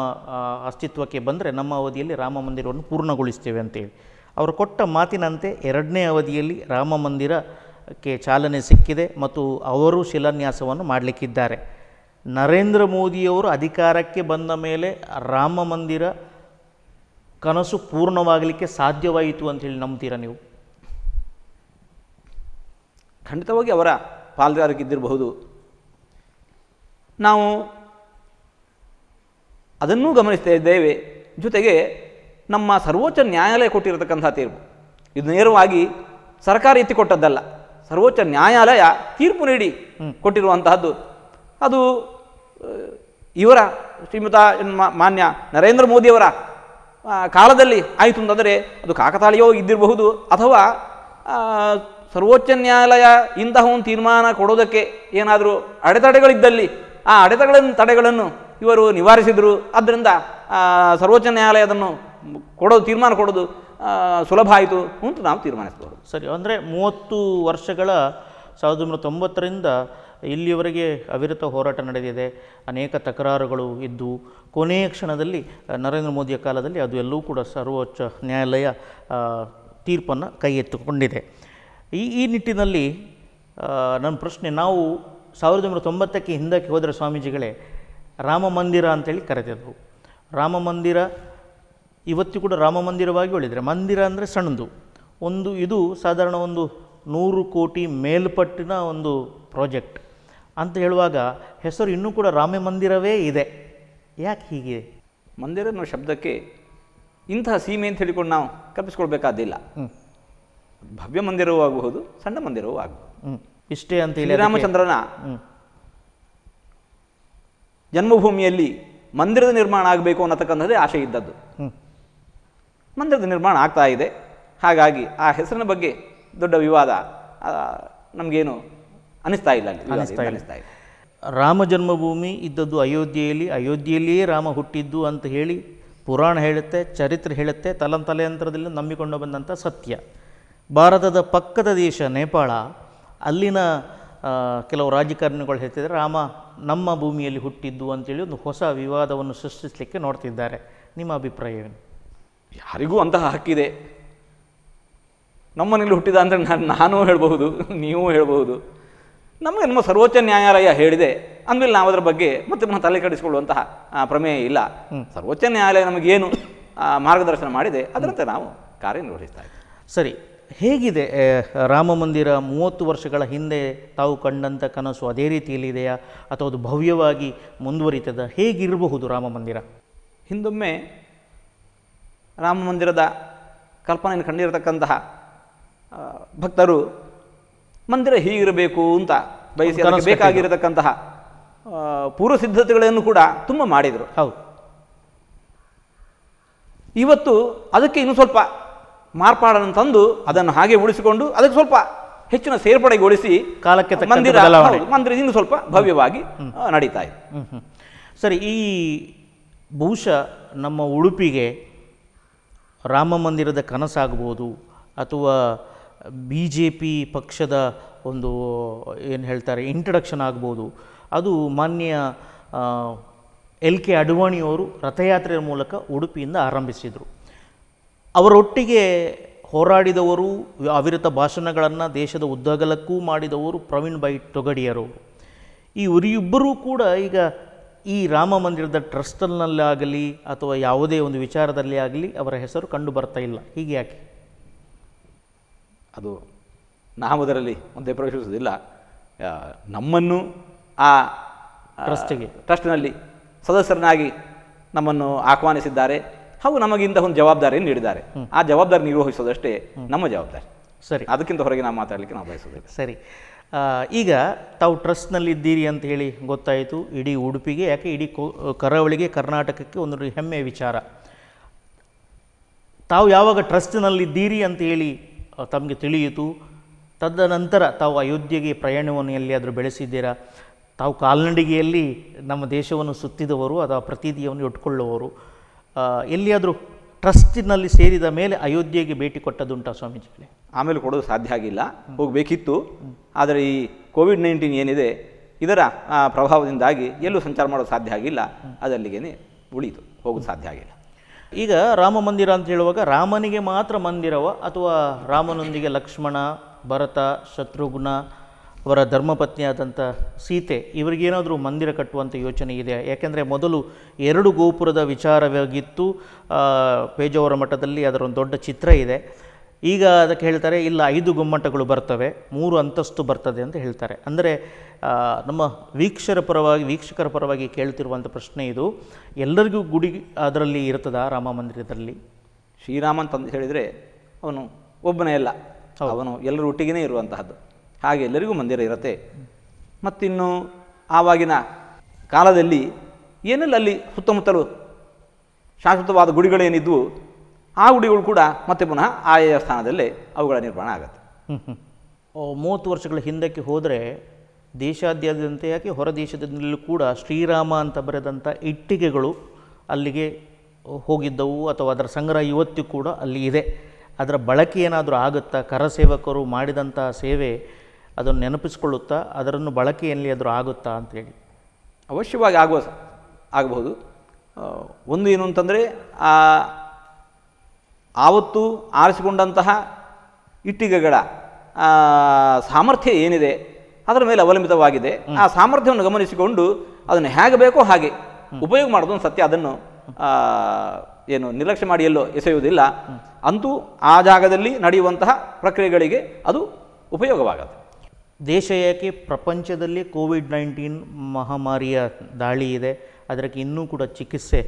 ಅಸ್ತಿತ್ವಕ್ಕೆ ಬಂದರೆ ನಮ್ಮ ಅವಧಿಯಲ್ಲಿ ರಾಮ ಮಂದಿರವನ್ನು ಪೂರ್ಣಗೊಳಿಸ್ತೇವೆ ಅಂತೇಳಿ ಅವರು ಕೊಟ್ಟ ಮಾತಿನಂತೆ ಎರಡನೇ ಅವಧಿಯಲ್ಲಿ ರಾಮ ಮಂದಿರಕ್ಕೆ ಚಾಲನೆ ಸಿಕ್ಕಿದೆ ಮತ್ತು ಅವರು ಶಿಲಾನ್ಯಾಸವನ್ನು ಮಾಡಲಿಕ್ಕಿದ್ದಾರೆ ನರೇಂದ್ರ ಮೋದಿಯವರು ಅಧಿಕಾರಕ್ಕೆ ಬಂದ ಮೇಲೆ ರಾಮ ಮಂದಿರ ಕನಸು ಪೂರ್ಣವಾಗಲಿಕ್ಕೆ ಸಾಧ್ಯವಾಯಿತು ಹೇಳಿ ನಂಬ್ತೀರಾ ನೀವು ಖಂಡಿತವಾಗಿ ಅವರ ಇದ್ದಿರಬಹುದು ನಾವು ಅದನ್ನೂ ಗಮನಿಸ್ತಾ ಇದ್ದೇವೆ ಜೊತೆಗೆ ನಮ್ಮ ಸರ್ವೋಚ್ಚ ನ್ಯಾಯಾಲಯ ಕೊಟ್ಟಿರತಕ್ಕಂಥ ತೀರ್ಪು ಇದು ನೇರವಾಗಿ ಸರ್ಕಾರ ಎತ್ತಿಕೊಟ್ಟದ್ದಲ್ಲ ಸರ್ವೋಚ್ಚ ನ್ಯಾಯಾಲಯ ತೀರ್ಪು ನೀಡಿ ಕೊಟ್ಟಿರುವಂತಹದ್ದು ಅದು ಇವರ ಶ್ರೀಮತ ಮಾನ್ಯ ನರೇಂದ್ರ ಮೋದಿಯವರ ಕಾಲದಲ್ಲಿ ಆಯಿತು ಅಂತಂದರೆ ಅದು ಕಾಕತಾಳಿಯೋ ಇದ್ದಿರಬಹುದು ಅಥವಾ ಸರ್ವೋಚ್ಚ ನ್ಯಾಯಾಲಯ ಇಂತಹ ಒಂದು ತೀರ್ಮಾನ ಕೊಡೋದಕ್ಕೆ ಏನಾದರೂ ಅಡೆತಡೆಗಳಿದ್ದಲ್ಲಿ ಆ ಅಡೆತಡೆಗಳನ್ನು ತಡೆಗಳನ್ನು ಇವರು ನಿವಾರಿಸಿದರು ಆದ್ದರಿಂದ ಸರ್ವೋಚ್ಚ ನ್ಯಾಯಾಲಯ ಅದನ್ನು ಕೊಡೋದು ತೀರ್ಮಾನ ಕೊಡೋದು ಸುಲಭ ಆಯಿತು ಅಂತ ನಾವು ತೀರ್ಮಾನಿಸ್ಬೋದು ಸರಿ ಅಂದರೆ ಮೂವತ್ತು ವರ್ಷಗಳ ಸಾವಿರದ ಒಂಬೈನೂರ ತೊಂಬತ್ತರಿಂದ ಇಲ್ಲಿಯವರೆಗೆ ಅವಿರತ ಹೋರಾಟ ನಡೆದಿದೆ ಅನೇಕ ತಕರಾರುಗಳು ಇದ್ದು ಕೊನೆಯ ಕ್ಷಣದಲ್ಲಿ ನರೇಂದ್ರ ಮೋದಿಯ ಕಾಲದಲ್ಲಿ ಅದು ಎಲ್ಲವೂ ಕೂಡ ಸರ್ವೋಚ್ಚ ನ್ಯಾಯಾಲಯ ತೀರ್ಪನ್ನು ಕೈ ಎತ್ತಿಕೊಂಡಿದೆ ಈ ಈ ನಿಟ್ಟಿನಲ್ಲಿ ನನ್ನ ಪ್ರಶ್ನೆ ನಾವು ಸಾವಿರದ ಒಂಬೈನೂರ ತೊಂಬತ್ತಕ್ಕೆ ಹಿಂದಕ್ಕೆ ಹೋದರೆ ಸ್ವಾಮೀಜಿಗಳೇ ರಾಮ ಮಂದಿರ ಅಂತೇಳಿ ಕರೆದಿದ್ದವು ರಾಮ ಮಂದಿರ ಇವತ್ತು ಕೂಡ ರಾಮ ಮಂದಿರವಾಗಿ ಉಳಿದರೆ ಮಂದಿರ ಅಂದರೆ ಸಣ್ಣದು ಒಂದು ಇದು ಸಾಧಾರಣ ಒಂದು ನೂರು ಕೋಟಿ ಮೇಲ್ಪಟ್ಟಿನ ಒಂದು ಪ್ರಾಜೆಕ್ಟ್ ಅಂತ ಹೇಳುವಾಗ ಹೆಸರು ಇನ್ನೂ ಕೂಡ ರಾಮ ಮಂದಿರವೇ ಇದೆ ಯಾಕೆ ಹೀಗೆ ಮಂದಿರ ಅನ್ನೋ ಶಬ್ದಕ್ಕೆ ಇಂತಹ ಸೀಮೆ ಅಂತ ಹೇಳಿಕೊಂಡು ನಾವು ಕಲ್ಪಿಸ್ಕೊಳ್ಬೇಕಾದಿಲ್ಲ ಭವ್ಯ ಮಂದಿರವೂ ಆಗಬಹುದು ಸಣ್ಣ ಮಂದಿರವೂ ಆಗಬಹುದು ಇಷ್ಟೇ ಅಂತ ಹೇಳಿ ರಾಮಚಂದ್ರನ ಜನ್ಮಭೂಮಿಯಲ್ಲಿ ಮಂದಿರದ ನಿರ್ಮಾಣ ಆಗಬೇಕು ಅನ್ನತಕ್ಕಂಥದ್ದೇ ಆಶೆ ಇದ್ದದ್ದು ಮಂದಿರದ ನಿರ್ಮಾಣ ಆಗ್ತಾ ಇದೆ ಹಾಗಾಗಿ ಆ ಹೆಸರಿನ ಬಗ್ಗೆ ದೊಡ್ಡ ವಿವಾದ ನಮಗೇನು ಅನಿಸ್ತಾ ಇಲ್ಲ ಅನಿಸ್ತಾ ಅನಿಸ್ತಾ ಇಲ್ಲ ರಾಮ ಜನ್ಮಭೂಮಿ ಇದ್ದದ್ದು ಅಯೋಧ್ಯೆಯಲ್ಲಿ ಅಯೋಧ್ಯೆಯಲ್ಲಿಯೇ ರಾಮ ಹುಟ್ಟಿದ್ದು ಅಂತ ಹೇಳಿ ಪುರಾಣ ಹೇಳುತ್ತೆ ಚರಿತ್ರೆ ಹೇಳುತ್ತೆ ತಲಂತಲೆಯಂತ್ರದಲ್ಲಿ ನಂಬಿಕೊಂಡು ಬಂದಂಥ ಸತ್ಯ ಭಾರತದ ಪಕ್ಕದ ದೇಶ ನೇಪಾಳ ಅಲ್ಲಿನ ಕೆಲವು ರಾಜಕಾರಣಿಗಳು ಹೇಳ್ತಿದ್ದಾರೆ ರಾಮ ನಮ್ಮ ಭೂಮಿಯಲ್ಲಿ ಹುಟ್ಟಿದ್ದು ಅಂತೇಳಿ ಒಂದು ಹೊಸ ವಿವಾದವನ್ನು ಸೃಷ್ಟಿಸಲಿಕ್ಕೆ ನೋಡ್ತಿದ್ದಾರೆ ನಿಮ್ಮ ಅಭಿಪ್ರಾಯ ಏನು ಯಾರಿಗೂ ಅಂತಹ ಹಕ್ಕಿದೆ ನಮ್ಮನೇಲಿ ಹುಟ್ಟಿದ ಅಂದರೆ ನಾನು ನಾನು ಹೇಳಬಹುದು ನೀವು ಹೇಳಬಹುದು ನಮಗೆ ನಮ್ಮ ಸರ್ವೋಚ್ಚ ನ್ಯಾಯಾಲಯ ಹೇಳಿದೆ ಅಂದ್ಮೇಲೆ ನಾವು ಅದರ ಬಗ್ಗೆ ಮತ್ತೆ ಪುನಃ ತಲೆ ಕೆಡಿಸಿಕೊಳ್ಳುವಂತಹ ಪ್ರಮೇಯ ಇಲ್ಲ ಸರ್ವೋಚ್ಚ ನ್ಯಾಯಾಲಯ ನಮಗೇನು ಮಾರ್ಗದರ್ಶನ ಮಾಡಿದೆ ಅದರಂತೆ ನಾವು ಕಾರ್ಯನಿರ್ವಹಿಸ್ತಾ ಇದ್ದೀವಿ ಸರಿ ಹೇಗಿದೆ ರಾಮ ಮಂದಿರ ಮೂವತ್ತು ವರ್ಷಗಳ ಹಿಂದೆ ತಾವು ಕಂಡಂಥ ಕನಸು ಅದೇ ರೀತಿಯಲ್ಲಿದೆಯಾ ಅಥವಾ ಅದು ಭವ್ಯವಾಗಿ ಮುಂದುವರಿತದ ಹೇಗಿರಬಹುದು ರಾಮ ಮಂದಿರ ಹಿಂದೊಮ್ಮೆ ರಾಮ ಮಂದಿರದ ಕಲ್ಪನೆಯನ್ನು ಕಂಡಿರತಕ್ಕಂತಹ ಭಕ್ತರು ಮಂದಿರ ಹೀಗಿರಬೇಕು ಅಂತ ಬಯಸಿ ಬೇಕಾಗಿರತಕ್ಕಂತಹ ಪೂರ್ವ ಸಿದ್ಧತೆಗಳನ್ನು ಕೂಡ ತುಂಬ ಮಾಡಿದರು ಹೌದು ಇವತ್ತು ಅದಕ್ಕೆ ಇನ್ನು ಸ್ವಲ್ಪ ಮಾರ್ಪಾಡನ್ನು ತಂದು ಅದನ್ನು ಹಾಗೆ ಉಳಿಸಿಕೊಂಡು ಅದಕ್ಕೆ ಸ್ವಲ್ಪ ಹೆಚ್ಚಿನ ಸೇರ್ಪಡೆಗೊಳಿಸಿ ಕಾಲಕ್ಕೆ ಮಂದಿರ ಮಂದಿರ ಇನ್ನು ಸ್ವಲ್ಪ ಭವ್ಯವಾಗಿ ನಡೀತಾ ಇದೆ ಸರಿ ಈ ಬಹುಶಃ ನಮ್ಮ ಉಡುಪಿಗೆ ರಾಮ ಮಂದಿರದ ಕನಸಾಗಬಹುದು ಅಥವಾ ಬಿ ಜೆ ಪಿ ಪಕ್ಷದ ಒಂದು ಏನು ಹೇಳ್ತಾರೆ ಇಂಟ್ರಡಕ್ಷನ್ ಆಗ್ಬೋದು ಅದು ಮಾನ್ಯ ಎಲ್ ಕೆ ಅಡ್ವಾಣಿಯವರು ರಥಯಾತ್ರೆಯ ಮೂಲಕ ಉಡುಪಿಯಿಂದ ಆರಂಭಿಸಿದರು ಅವರೊಟ್ಟಿಗೆ ಹೋರಾಡಿದವರು ಅವಿರತ ಭಾಷಣಗಳನ್ನು ದೇಶದ ಉದ್ದಗಲಕ್ಕೂ ಮಾಡಿದವರು ಪ್ರವೀಣ್ ಬೈ ತೊಗಡಿಯರು ಇವರಿಬ್ಬರೂ ಕೂಡ ಈಗ ಈ ರಾಮ ಮಂದಿರದ ಟ್ರಸ್ಟಲ್ನಲ್ಲಾಗಲಿ ಅಥವಾ ಯಾವುದೇ ಒಂದು ವಿಚಾರದಲ್ಲಿ ಆಗಲಿ ಅವರ ಹೆಸರು ಕಂಡು ಬರ್ತಾ ಇಲ್ಲ ಹೀಗೆ ಯಾಕೆ ಅದು ನಾವು ಒಂದೇ ಮುಂದೆ ಪ್ರವೇಶಿಸುವುದಿಲ್ಲ ನಮ್ಮನ್ನು ಆ ಟ್ರಸ್ಟಿಗೆ ಟ್ರಸ್ಟ್ನಲ್ಲಿ ಸದಸ್ಯರನ್ನಾಗಿ ನಮ್ಮನ್ನು ಆಹ್ವಾನಿಸಿದ್ದಾರೆ ಹಾಗೂ ನಮಗಿಂತ ಒಂದು ಜವಾಬ್ದಾರಿಯನ್ನು ನೀಡಿದ್ದಾರೆ ಆ ಜವಾಬ್ದಾರಿ ನಿರ್ವಹಿಸೋದಷ್ಟೇ ನಮ್ಮ ಜವಾಬ್ದಾರಿ ಸರಿ ಅದಕ್ಕಿಂತ ಹೊರಗೆ ನಾವು ಮಾತಾಡಲಿಕ್ಕೆ ನಾವು ಬಯಸೋದಿಲ್ಲ ಸರಿ ಈಗ ತಾವು ಟ್ರಸ್ಟ್ನಲ್ಲಿ ಇದ್ದೀರಿ ಅಂತ ಹೇಳಿ ಗೊತ್ತಾಯಿತು ಇಡೀ ಉಡುಪಿಗೆ ಯಾಕೆ ಇಡೀ ಕರಾವಳಿಗೆ ಕರ್ನಾಟಕಕ್ಕೆ ಒಂದು ಹೆಮ್ಮೆಯ ವಿಚಾರ ತಾವು ಯಾವಾಗ ಟ್ರಸ್ಟ್ನಲ್ಲಿದ್ದೀರಿ ಅಂತ ಹೇಳಿ ತಮಗೆ ತಿಳಿಯಿತು ತದನಂತರ ತಾವು ಅಯೋಧ್ಯೆಗೆ ಪ್ರಯಾಣವನ್ನು ಎಲ್ಲಿಯಾದರೂ ಬೆಳೆಸಿದ್ದೀರಾ ತಾವು ಕಾಲ್ನಡಿಗೆಯಲ್ಲಿ ನಮ್ಮ ದೇಶವನ್ನು ಸುತ್ತಿದವರು ಅಥವಾ ಪ್ರತೀತಿಯನ್ನು ಇಟ್ಕೊಳ್ಳುವವರು ಎಲ್ಲಿಯಾದರೂ ಟ್ರಸ್ಟಿನಲ್ಲಿ ಸೇರಿದ ಮೇಲೆ ಅಯೋಧ್ಯೆಗೆ ಭೇಟಿ ಕೊಟ್ಟದ್ದುಂಟಾ ಸ್ವಾಮೀಜಿ ಆಮೇಲೆ ಕೊಡೋದು ಸಾಧ್ಯ ಆಗಿಲ್ಲ ಹೋಗಬೇಕಿತ್ತು ಆದರೆ ಈ ಕೋವಿಡ್ ನೈನ್ಟೀನ್ ಏನಿದೆ ಇದರ ಪ್ರಭಾವದಿಂದಾಗಿ ಎಲ್ಲೂ ಸಂಚಾರ ಮಾಡೋದು ಸಾಧ್ಯ ಆಗಿಲ್ಲ ಅದಲ್ಲಿಗೇನೆ ಉಳಿಯಿತು ಹೋಗೋದು ಸಾಧ್ಯ ಆಗಿಲ್ಲ ಈಗ ರಾಮ ಮಂದಿರ ಅಂತ ಹೇಳುವಾಗ ರಾಮನಿಗೆ ಮಾತ್ರ ಮಂದಿರವ ಅಥವಾ ರಾಮನೊಂದಿಗೆ ಲಕ್ಷ್ಮಣ ಭರತ ಶತ್ರುಘ್ನ ಅವರ ಧರ್ಮಪತ್ನಿಯಾದಂಥ ಸೀತೆ ಇವರಿಗೇನಾದರೂ ಮಂದಿರ ಕಟ್ಟುವಂಥ ಯೋಚನೆ ಇದೆ ಯಾಕೆಂದರೆ ಮೊದಲು ಎರಡು ಗೋಪುರದ ವಿಚಾರವಾಗಿತ್ತು ಪೇಜಾವರ ಮಠದಲ್ಲಿ ಅದರೊಂದು ದೊಡ್ಡ ಚಿತ್ರ ಇದೆ ಈಗ ಅದಕ್ಕೆ ಹೇಳ್ತಾರೆ ಇಲ್ಲ ಐದು ಗುಮ್ಮಟಗಳು ಬರ್ತವೆ ಮೂರು ಅಂತಸ್ತು ಬರ್ತದೆ ಅಂತ ಹೇಳ್ತಾರೆ ಅಂದರೆ ನಮ್ಮ ವೀಕ್ಷರ ಪರವಾಗಿ ವೀಕ್ಷಕರ ಪರವಾಗಿ ಕೇಳ್ತಿರುವಂಥ ಪ್ರಶ್ನೆ ಇದು ಎಲ್ಲರಿಗೂ ಗುಡಿ ಅದರಲ್ಲಿ ಇರ್ತದ ರಾಮ ಮಂದಿರದಲ್ಲಿ ಶ್ರೀರಾಮ ಅಂತಂದು ಹೇಳಿದರೆ ಅವನು ಒಬ್ಬನೇ ಅಲ್ಲ ಅವನು ಎಲ್ಲರೂ ಒಟ್ಟಿಗೇ ಇರುವಂತಹದ್ದು ಹಾಗೆ ಎಲ್ಲರಿಗೂ ಮಂದಿರ ಇರುತ್ತೆ ಮತ್ತಿನ್ನು ಆವಾಗಿನ ಕಾಲದಲ್ಲಿ ಏನೆಲ್ಲ ಅಲ್ಲಿ ಸುತ್ತಮುತ್ತಲು ಶಾಶ್ವತವಾದ ಗುಡಿಗಳೇನಿದ್ವು ಆ ಗುಡಿಗಳು ಕೂಡ ಮತ್ತೆ ಪುನಃ ಆಯಾ ಸ್ಥಾನದಲ್ಲಿ ಅವುಗಳ ನಿರ್ಮಾಣ ಆಗುತ್ತೆ ಮೂವತ್ತು ವರ್ಷಗಳ ಹಿಂದಕ್ಕೆ ಹೋದರೆ ದೇಶಾದ್ಯಂತ ಯಾಕೆ ಹೊರ ದೇಶದಿಂದಲೂ ಕೂಡ ಶ್ರೀರಾಮ ಅಂತ ಬರೆದಂಥ ಇಟ್ಟಿಗೆಗಳು ಅಲ್ಲಿಗೆ ಹೋಗಿದ್ದವು ಅಥವಾ ಅದರ ಸಂಗ್ರಹ ಇವತ್ತು ಕೂಡ ಅಲ್ಲಿ ಇದೆ ಅದರ ಬಳಕೆ ಏನಾದರೂ ಆಗುತ್ತಾ ಕರಸೇವಕರು ಮಾಡಿದಂಥ ಸೇವೆ ಅದನ್ನು ನೆನಪಿಸ್ಕೊಳ್ಳುತ್ತಾ ಅದರನ್ನು ಬಳಕೆಯಲ್ಲಿ ಆದರೂ ಆಗುತ್ತಾ ಅಂತೇಳಿ ಅವಶ್ಯವಾಗಿ ಆಗುವ ಆಗಬಹುದು ಒಂದು ಏನು ಅಂತಂದರೆ ಆ ಆವತ್ತು ಆರಿಸಿಕೊಂಡಂತಹ ಇಟ್ಟಿಗೆಗಳ ಸಾಮರ್ಥ್ಯ ಏನಿದೆ ಅದರ ಮೇಲೆ ಅವಲಂಬಿತವಾಗಿದೆ ಆ ಸಾಮರ್ಥ್ಯವನ್ನು ಗಮನಿಸಿಕೊಂಡು ಅದನ್ನು ಹೇಗೆ ಬೇಕೋ ಹಾಗೆ ಉಪಯೋಗ ಮಾಡೋದು ಸತ್ಯ ಅದನ್ನು ಏನು ನಿರ್ಲಕ್ಷ್ಯ ಮಾಡಿ ಎಲ್ಲೋ ಎಸೆಯುವುದಿಲ್ಲ ಅಂತೂ ಆ ಜಾಗದಲ್ಲಿ ನಡೆಯುವಂತಹ ಪ್ರಕ್ರಿಯೆಗಳಿಗೆ ಅದು ಉಪಯೋಗವಾಗುತ್ತೆ ದೇಶ ಏಕೆ ಪ್ರಪಂಚದಲ್ಲಿ ಕೋವಿಡ್ ನೈನ್ಟೀನ್ ಮಹಾಮಾರಿಯ ದಾಳಿ ಇದೆ ಅದಕ್ಕೆ ಇನ್ನೂ ಕೂಡ ಚಿಕಿತ್ಸೆ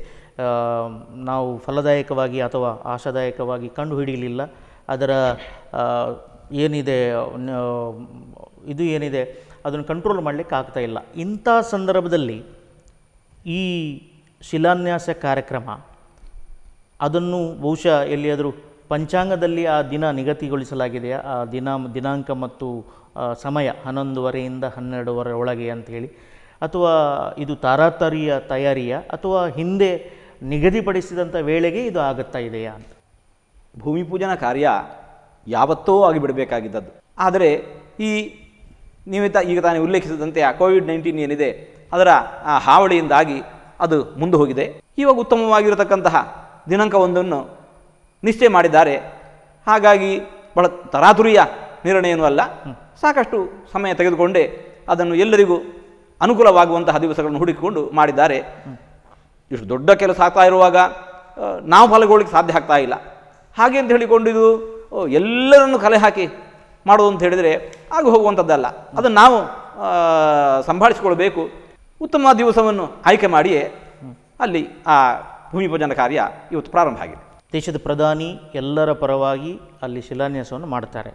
ನಾವು ಫಲದಾಯಕವಾಗಿ ಅಥವಾ ಆಶಾದಾಯಕವಾಗಿ ಕಂಡುಹಿಡಿಯಲಿಲ್ಲ ಅದರ ಏನಿದೆ ಇದು ಏನಿದೆ ಅದನ್ನು ಕಂಟ್ರೋಲ್ ಮಾಡಲಿಕ್ಕೆ ಆಗ್ತಾ ಇಲ್ಲ ಇಂಥ ಸಂದರ್ಭದಲ್ಲಿ ಈ ಶಿಲಾನ್ಯಾಸ ಕಾರ್ಯಕ್ರಮ ಅದನ್ನು ಬಹುಶಃ ಎಲ್ಲಿಯಾದರೂ ಪಂಚಾಂಗದಲ್ಲಿ ಆ ದಿನ ನಿಗದಿಗೊಳಿಸಲಾಗಿದೆ ಆ ದಿನ ದಿನಾಂಕ ಮತ್ತು ಸಮಯ ಹನ್ನೊಂದುವರೆಯಿಂದ ಹನ್ನೆರಡುವರೆ ಒಳಗೆ ಅಂಥೇಳಿ ಅಥವಾ ಇದು ತಾರಾತಾರಿಯ ತಯಾರಿಯ ಅಥವಾ ಹಿಂದೆ ನಿಗದಿಪಡಿಸಿದಂಥ ವೇಳೆಗೆ ಇದು ಆಗುತ್ತಾ ಇದೆಯಾ ಅಂತ ಭೂಮಿ ಪೂಜನ ಕಾರ್ಯ ಯಾವತ್ತೋ ಆಗಿಬಿಡಬೇಕಾಗಿದ್ದದ್ದು ಆದರೆ ಈ ನಿಮಿತ್ತ ಈಗ ತಾನೇ ಉಲ್ಲೇಖಿಸಿದಂತೆ ಆ ಕೋವಿಡ್ ನೈನ್ಟೀನ್ ಏನಿದೆ ಅದರ ಆ ಹಾವಳಿಯಿಂದಾಗಿ ಅದು ಮುಂದೆ ಹೋಗಿದೆ ಇವಾಗ ಉತ್ತಮವಾಗಿರತಕ್ಕಂತಹ ದಿನಾಂಕವೊಂದನ್ನು ನಿಶ್ಚಯ ಮಾಡಿದ್ದಾರೆ ಹಾಗಾಗಿ ಬಹಳ ತರಾತುರಿಯ ನಿರ್ಣಯನೂ ಅಲ್ಲ ಸಾಕಷ್ಟು ಸಮಯ ತೆಗೆದುಕೊಂಡೇ ಅದನ್ನು ಎಲ್ಲರಿಗೂ ಅನುಕೂಲವಾಗುವಂತಹ ದಿವಸಗಳನ್ನು ಹುಡುಕಿಕೊಂಡು ಮಾಡಿದ್ದಾರೆ ಇಷ್ಟು ದೊಡ್ಡ ಕೆಲಸ ಆಗ್ತಾ ಇರುವಾಗ ನಾವು ಫಲಗೊಳ್ಳಿಕ್ಕೆ ಸಾಧ್ಯ ಆಗ್ತಾ ಇಲ್ಲ ಹಾಗೆ ಅಂತ ಹೇಳಿಕೊಂಡಿದ್ದು ಎಲ್ಲರನ್ನು ಕಲೆ ಹಾಕಿ ಮಾಡೋದು ಅಂತ ಹೇಳಿದರೆ ಆಗ ಹೋಗುವಂಥದ್ದಲ್ಲ ಅದನ್ನು ನಾವು ಸಂಭಾಳಿಸಿಕೊಳ್ಬೇಕು ಉತ್ತಮ ದಿವಸವನ್ನು ಆಯ್ಕೆ ಮಾಡಿಯೇ ಅಲ್ಲಿ ಆ ಭೂಮಿ ಪೂಜನ ಕಾರ್ಯ ಇವತ್ತು ಪ್ರಾರಂಭ ಆಗಿದೆ ದೇಶದ ಪ್ರಧಾನಿ ಎಲ್ಲರ ಪರವಾಗಿ ಅಲ್ಲಿ ಶಿಲಾನ್ಯಾಸವನ್ನು ಮಾಡ್ತಾರೆ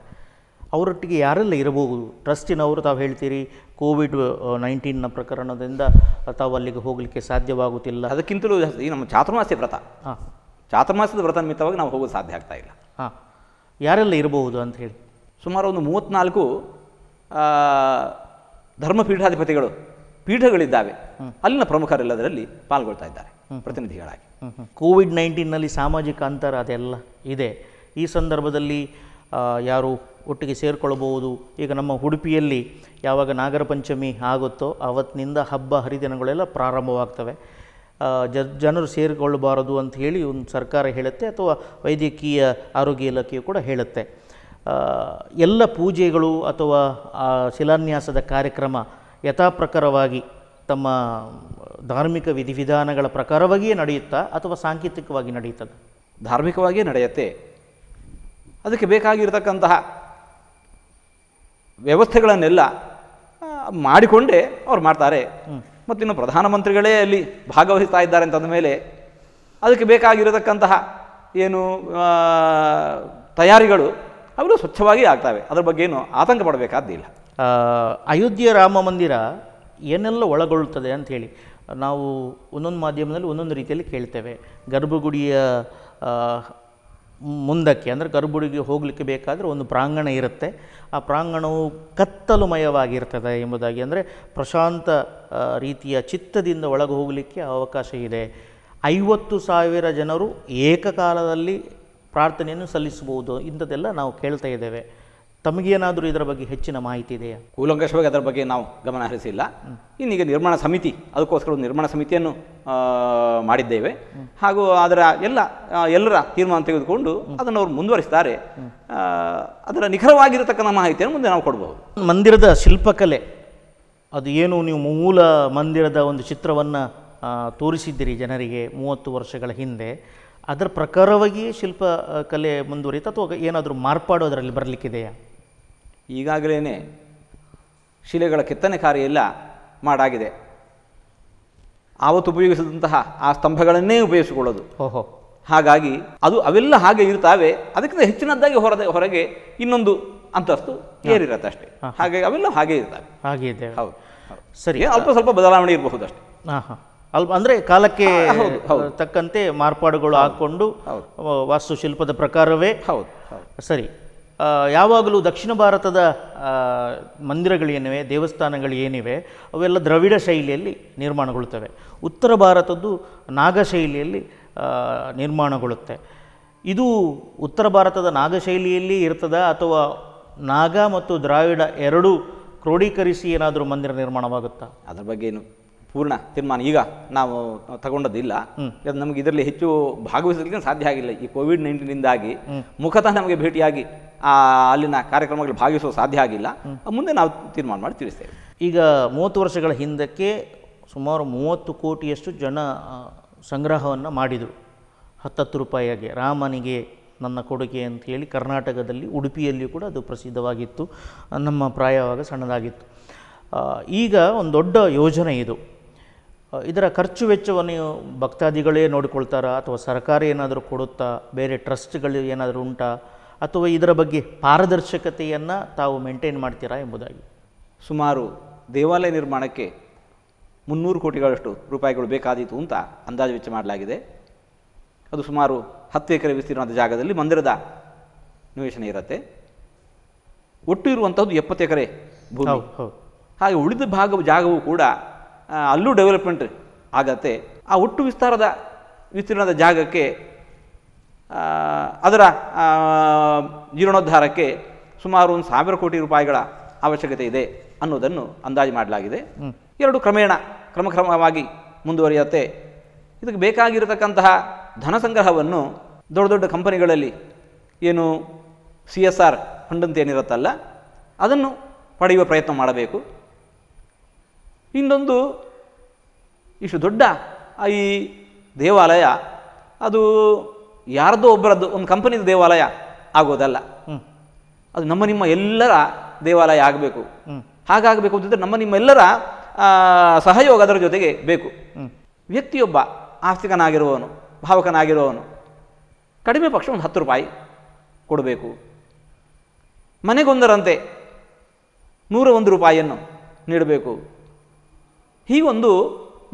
ಅವರೊಟ್ಟಿಗೆ ಯಾರೆಲ್ಲ ಇರಬಹುದು ಟ್ರಸ್ಟಿನವರು ತಾವು ಹೇಳ್ತೀರಿ ಕೋವಿಡ್ uh, ನೈನ್ಟೀನ್ನ ಪ್ರಕರಣದಿಂದ ತಾವು ಅಲ್ಲಿಗೆ ಹೋಗಲಿಕ್ಕೆ ಸಾಧ್ಯವಾಗುತ್ತಿಲ್ಲ ಅದಕ್ಕಿಂತಲೂ ಈ ನಮ್ಮ ಚಾತುರ್ಮಾಸ್ಯ ವ್ರತ ಹಾಂ ಚಾತುರ್ಮಾಸ್ಯದ ವ್ರತ ನಿಮಿತ್ತವಾಗಿ ನಾವು ಹೋಗೋದು ಸಾಧ್ಯ ಆಗ್ತಾ ಇಲ್ಲ ಹಾಂ ಯಾರೆಲ್ಲ ಇರಬಹುದು ಅಂತ ಹೇಳಿ ಸುಮಾರು ಒಂದು ಮೂವತ್ತ್ನಾಲ್ಕು ಧರ್ಮಪೀಠಾಧಿಪತಿಗಳು ಪೀಠಗಳಿದ್ದಾವೆ ಅಲ್ಲಿನ ಪ್ರಮುಖರೆಲ್ಲದರಲ್ಲಿ ಪಾಲ್ಗೊಳ್ತಾ ಇದ್ದಾರೆ ಪ್ರತಿನಿಧಿಗಳಾಗಿ ಕೋವಿಡ್ ನೈನ್ಟೀನ್ನಲ್ಲಿ ಸಾಮಾಜಿಕ ಅಂತರ ಅದೆಲ್ಲ ಇದೆ ಈ ಸಂದರ್ಭದಲ್ಲಿ ಯಾರು ಒಟ್ಟಿಗೆ ಸೇರಿಕೊಳ್ಳಬಹುದು ಈಗ ನಮ್ಮ ಉಡುಪಿಯಲ್ಲಿ ಯಾವಾಗ ನಾಗರ ಪಂಚಮಿ ಆಗುತ್ತೋ ಆವತ್ತಿನಿಂದ ಹಬ್ಬ ಹರಿದಿನಗಳೆಲ್ಲ ಪ್ರಾರಂಭವಾಗ್ತವೆ ಜ ಜನರು ಸೇರಿಕೊಳ್ಳಬಾರದು ಅಂತ ಹೇಳಿ ಒಂದು ಸರ್ಕಾರ ಹೇಳುತ್ತೆ ಅಥವಾ ವೈದ್ಯಕೀಯ ಆರೋಗ್ಯ ಇಲಾಖೆಯು ಕೂಡ ಹೇಳುತ್ತೆ ಎಲ್ಲ ಪೂಜೆಗಳು ಅಥವಾ ಶಿಲಾನ್ಯಾಸದ ಕಾರ್ಯಕ್ರಮ ಯಥಾಪ್ರಕಾರವಾಗಿ ತಮ್ಮ ಧಾರ್ಮಿಕ ವಿಧಿವಿಧಾನಗಳ ಪ್ರಕಾರವಾಗಿಯೇ ನಡೆಯುತ್ತಾ ಅಥವಾ ಸಾಂಕೇತಿಕವಾಗಿ ನಡೆಯುತ್ತದೆ ಧಾರ್ಮಿಕವಾಗಿಯೇ ನಡೆಯುತ್ತೆ ಅದಕ್ಕೆ ಬೇಕಾಗಿರ್ತಕ್ಕಂತಹ ವ್ಯವಸ್ಥೆಗಳನ್ನೆಲ್ಲ ಮಾಡಿಕೊಂಡೇ ಅವ್ರು ಮಾಡ್ತಾರೆ ಮತ್ತಿನ್ನು ಪ್ರಧಾನಮಂತ್ರಿಗಳೇ ಅಲ್ಲಿ ಭಾಗವಹಿಸ್ತಾ ಇದ್ದಾರೆ ಅಂತಂದ ಮೇಲೆ ಅದಕ್ಕೆ ಬೇಕಾಗಿರತಕ್ಕಂತಹ ಏನು ತಯಾರಿಗಳು ಅವರು ಸ್ವಚ್ಛವಾಗಿ ಆಗ್ತವೆ ಅದ್ರ ಬಗ್ಗೆ ಏನು ಆತಂಕ ಪಡಬೇಕಾದ್ದಿಲ್ಲ ಅಯೋಧ್ಯೆ ರಾಮ ಮಂದಿರ ಏನೆಲ್ಲ ಒಳಗೊಳ್ಳುತ್ತದೆ ಅಂಥೇಳಿ ನಾವು ಒಂದೊಂದು ಮಾಧ್ಯಮದಲ್ಲಿ ಒಂದೊಂದು ರೀತಿಯಲ್ಲಿ ಕೇಳ್ತೇವೆ ಗರ್ಭಗುಡಿಯ ಮುಂದಕ್ಕೆ ಅಂದರೆ ಗರ್ಭುಡಿಗೆ ಹೋಗಲಿಕ್ಕೆ ಬೇಕಾದರೆ ಒಂದು ಪ್ರಾಂಗಣ ಇರುತ್ತೆ ಆ ಪ್ರಾಂಗಣವು ಕತ್ತಲುಮಯವಾಗಿರ್ತದೆ ಎಂಬುದಾಗಿ ಅಂದರೆ ಪ್ರಶಾಂತ ರೀತಿಯ ಚಿತ್ತದಿಂದ ಒಳಗೆ ಹೋಗಲಿಕ್ಕೆ ಅವಕಾಶ ಇದೆ ಐವತ್ತು ಸಾವಿರ ಜನರು ಏಕಕಾಲದಲ್ಲಿ ಪ್ರಾರ್ಥನೆಯನ್ನು ಸಲ್ಲಿಸಬಹುದು ಇಂಥದ್ದೆಲ್ಲ ನಾವು ಕೇಳ್ತಾ ಇದ್ದೇವೆ ತಮಗೇನಾದರೂ ಇದರ ಬಗ್ಗೆ ಹೆಚ್ಚಿನ ಮಾಹಿತಿ ಇದೆಯಾ ಕೂಲಂಕಷವಾಗಿ ಅದರ ಬಗ್ಗೆ ನಾವು ಗಮನ ಹರಿಸಿಲ್ಲ ಇನ್ನೀಗ ನಿರ್ಮಾಣ ಸಮಿತಿ ಅದಕ್ಕೋಸ್ಕರ ಒಂದು ನಿರ್ಮಾಣ ಸಮಿತಿಯನ್ನು ಮಾಡಿದ್ದೇವೆ ಹಾಗೂ ಅದರ ಎಲ್ಲ ಎಲ್ಲರ ತೀರ್ಮಾನ ತೆಗೆದುಕೊಂಡು ಅದನ್ನು ಅವರು ಮುಂದುವರಿಸ್ತಾರೆ ಅದರ ನಿಖರವಾಗಿರತಕ್ಕಂಥ ಮಾಹಿತಿಯನ್ನು ಮುಂದೆ ನಾವು ಕೊಡಬಹುದು ಮಂದಿರದ ಶಿಲ್ಪಕಲೆ ಅದು ಏನು ನೀವು ಮೂಲ ಮಂದಿರದ ಒಂದು ಚಿತ್ರವನ್ನು ತೋರಿಸಿದ್ದೀರಿ ಜನರಿಗೆ ಮೂವತ್ತು ವರ್ಷಗಳ ಹಿಂದೆ ಅದರ ಪ್ರಕಾರವಾಗಿಯೇ ಶಿಲ್ಪಕಲೆ ಮುಂದುವರಿಯುತ್ತೆ ಅಥವಾ ಏನಾದರೂ ಮಾರ್ಪಾಡು ಅದರಲ್ಲಿ ಬರಲಿಕ್ಕಿದೆಯಾ ಈಗಾಗಲೇ ಶಿಲೆಗಳ ಕೆತ್ತನೆ ಕಾರ್ಯ ಎಲ್ಲ ಮಾಡಾಗಿದೆ ಆವತ್ತು ಉಪಯೋಗಿಸಿದಂತಹ ಆ ಸ್ತಂಭಗಳನ್ನೇ ಉಪಯೋಗಿಸಿಕೊಳ್ಳೋದು ಓಹೋ ಹಾಗಾಗಿ ಅದು ಅವೆಲ್ಲ ಹಾಗೆ ಇರ್ತಾವೆ ಅದಕ್ಕಿಂತ ಹೆಚ್ಚಿನದ್ದಾಗಿ ಹೊರದ ಹೊರಗೆ ಇನ್ನೊಂದು ಅಂತಸ್ತು ಏರಿರತ್ತೆ ಅಷ್ಟೇ ಹಾಗಾಗಿ ಅವೆಲ್ಲ ಹಾಗೆ ಇರ್ತವೆ ಹಾಗೆ ಇದೆ ಹೌದು ಸರಿ ಅಲ್ಪ ಸ್ವಲ್ಪ ಬದಲಾವಣೆ ಇರಬಹುದು ಅಷ್ಟೇ ಹಾಂ ಅಲ್ಪ ಅಂದರೆ ಕಾಲಕ್ಕೆ ತಕ್ಕಂತೆ ಮಾರ್ಪಾಡುಗಳು ಹಾಕ್ಕೊಂಡು ವಾಸ್ತುಶಿಲ್ಪದ ಪ್ರಕಾರವೇ ಹೌದು ಸರಿ ಯಾವಾಗಲೂ ದಕ್ಷಿಣ ಭಾರತದ ಮಂದಿರಗಳೇನಿವೆ ಏನಿವೆ ಅವೆಲ್ಲ ದ್ರವಿಡ ಶೈಲಿಯಲ್ಲಿ ನಿರ್ಮಾಣಗೊಳ್ಳುತ್ತವೆ ಉತ್ತರ ಭಾರತದ್ದು ನಾಗಶೈಲಿಯಲ್ಲಿ ನಿರ್ಮಾಣಗೊಳ್ಳುತ್ತೆ ಇದು ಉತ್ತರ ಭಾರತದ ನಾಗಶೈಲಿಯಲ್ಲಿ ಇರ್ತದ ಅಥವಾ ನಾಗ ಮತ್ತು ದ್ರಾವಿಡ ಎರಡೂ ಕ್ರೋಢೀಕರಿಸಿ ಏನಾದರೂ ಮಂದಿರ ನಿರ್ಮಾಣವಾಗುತ್ತಾ ಅದರ ಬಗ್ಗೆ ಏನು ಪೂರ್ಣ ತೀರ್ಮಾನ ಈಗ ನಾವು ತಗೊಂಡದ್ದಿಲ್ಲ ನಮಗೆ ಇದರಲ್ಲಿ ಹೆಚ್ಚು ಭಾಗವಹಿಸಲಿಕ್ಕೆ ಸಾಧ್ಯ ಆಗಿಲ್ಲ ಈ ಕೋವಿಡ್ ನೈನ್ಟೀನಿಂದಾಗಿ ಮುಖತಃ ನಮಗೆ ಭೇಟಿಯಾಗಿ ಅಲ್ಲಿನ ಕಾರ್ಯಕ್ರಮಗಳು ಭಾಗಿಸೋ ಸಾಧ್ಯ ಆಗಿಲ್ಲ ಮುಂದೆ ನಾವು ತೀರ್ಮಾನ ಮಾಡಿ ತಿಳಿಸ್ತೇವೆ ಈಗ ಮೂವತ್ತು ವರ್ಷಗಳ ಹಿಂದಕ್ಕೆ ಸುಮಾರು ಮೂವತ್ತು ಕೋಟಿಯಷ್ಟು ಜನ ಸಂಗ್ರಹವನ್ನು ಮಾಡಿದರು ಹತ್ತತ್ತು ರೂಪಾಯಿಯಾಗೆ ರಾಮನಿಗೆ ನನ್ನ ಕೊಡುಗೆ ಹೇಳಿ ಕರ್ನಾಟಕದಲ್ಲಿ ಉಡುಪಿಯಲ್ಲಿಯೂ ಕೂಡ ಅದು ಪ್ರಸಿದ್ಧವಾಗಿತ್ತು ನಮ್ಮ ಪ್ರಾಯವಾಗ ಸಣ್ಣದಾಗಿತ್ತು ಈಗ ಒಂದು ದೊಡ್ಡ ಯೋಜನೆ ಇದು ಇದರ ಖರ್ಚು ವೆಚ್ಚವನ್ನು ಭಕ್ತಾದಿಗಳೇ ನೋಡಿಕೊಳ್ತಾರಾ ಅಥವಾ ಸರ್ಕಾರ ಏನಾದರೂ ಕೊಡುತ್ತಾ ಬೇರೆ ಟ್ರಸ್ಟ್ಗಳು ಏನಾದರೂ ಉಂಟಾ ಅಥವಾ ಇದರ ಬಗ್ಗೆ ಪಾರದರ್ಶಕತೆಯನ್ನು ತಾವು ಮೇಂಟೈನ್ ಮಾಡ್ತೀರಾ ಎಂಬುದಾಗಿ ಸುಮಾರು ದೇವಾಲಯ ನಿರ್ಮಾಣಕ್ಕೆ ಮುನ್ನೂರು ಕೋಟಿಗಳಷ್ಟು ರೂಪಾಯಿಗಳು ಬೇಕಾದೀತು ಅಂತ ಅಂದಾಜು ವೆಚ್ಚ ಮಾಡಲಾಗಿದೆ ಅದು ಸುಮಾರು ಹತ್ತು ಎಕರೆ ವಿಸ್ತೀರ್ಣದ ಜಾಗದಲ್ಲಿ ಮಂದಿರದ ನಿವೇಶನ ಇರುತ್ತೆ ಒಟ್ಟು ಇರುವಂಥದ್ದು ಎಪ್ಪತ್ತು ಎಕರೆ ಭೂಮಿ ಹಾಗೆ ಉಳಿದ ಭಾಗ ಜಾಗವು ಕೂಡ ಅಲ್ಲೂ ಡೆವಲಪ್ಮೆಂಟ್ ಆಗತ್ತೆ ಆ ಒಟ್ಟು ವಿಸ್ತಾರದ ವಿಸ್ತೀರ್ಣದ ಜಾಗಕ್ಕೆ ಅದರ ಜೀರ್ಣೋದ್ಧಾರಕ್ಕೆ ಸುಮಾರು ಒಂದು ಸಾವಿರ ಕೋಟಿ ರೂಪಾಯಿಗಳ ಅವಶ್ಯಕತೆ ಇದೆ ಅನ್ನೋದನ್ನು ಅಂದಾಜು ಮಾಡಲಾಗಿದೆ ಎರಡು ಕ್ರಮೇಣ ಕ್ರಮಕ್ರಮವಾಗಿ ಮುಂದುವರಿಯುತ್ತೆ ಇದಕ್ಕೆ ಬೇಕಾಗಿರತಕ್ಕಂತಹ ಧನ ಸಂಗ್ರಹವನ್ನು ದೊಡ್ಡ ದೊಡ್ಡ ಕಂಪನಿಗಳಲ್ಲಿ ಏನು ಸಿ ಎಸ್ ಆರ್ ಫಂಡಂತ ಏನಿರುತ್ತಲ್ಲ ಅದನ್ನು ಪಡೆಯುವ ಪ್ರಯತ್ನ ಮಾಡಬೇಕು ಇನ್ನೊಂದು ಇಷ್ಟು ದೊಡ್ಡ ಈ ದೇವಾಲಯ ಅದು ಯಾರದ್ದು ಒಬ್ಬರದ್ದು ಒಂದು ಕಂಪನಿದ ದೇವಾಲಯ ಆಗೋದಲ್ಲ ಅದು ನಮ್ಮ ನಿಮ್ಮ ಎಲ್ಲರ ದೇವಾಲಯ ಆಗಬೇಕು ಹಾಗಾಗಬೇಕು ಅಂತಂದರೆ ನಮ್ಮ ನಿಮ್ಮೆಲ್ಲರ ಸಹಯೋಗ ಅದರ ಜೊತೆಗೆ ಬೇಕು ವ್ಯಕ್ತಿಯೊಬ್ಬ ಆಸ್ತಿಕನಾಗಿರುವವನು ಭಾವಕನಾಗಿರುವವನು ಕಡಿಮೆ ಪಕ್ಷ ಒಂದು ಹತ್ತು ರೂಪಾಯಿ ಕೊಡಬೇಕು ಮನೆಗೊಂದರಂತೆ ನೂರ ಒಂದು ರೂಪಾಯಿಯನ್ನು ನೀಡಬೇಕು ಹೀಗೊಂದು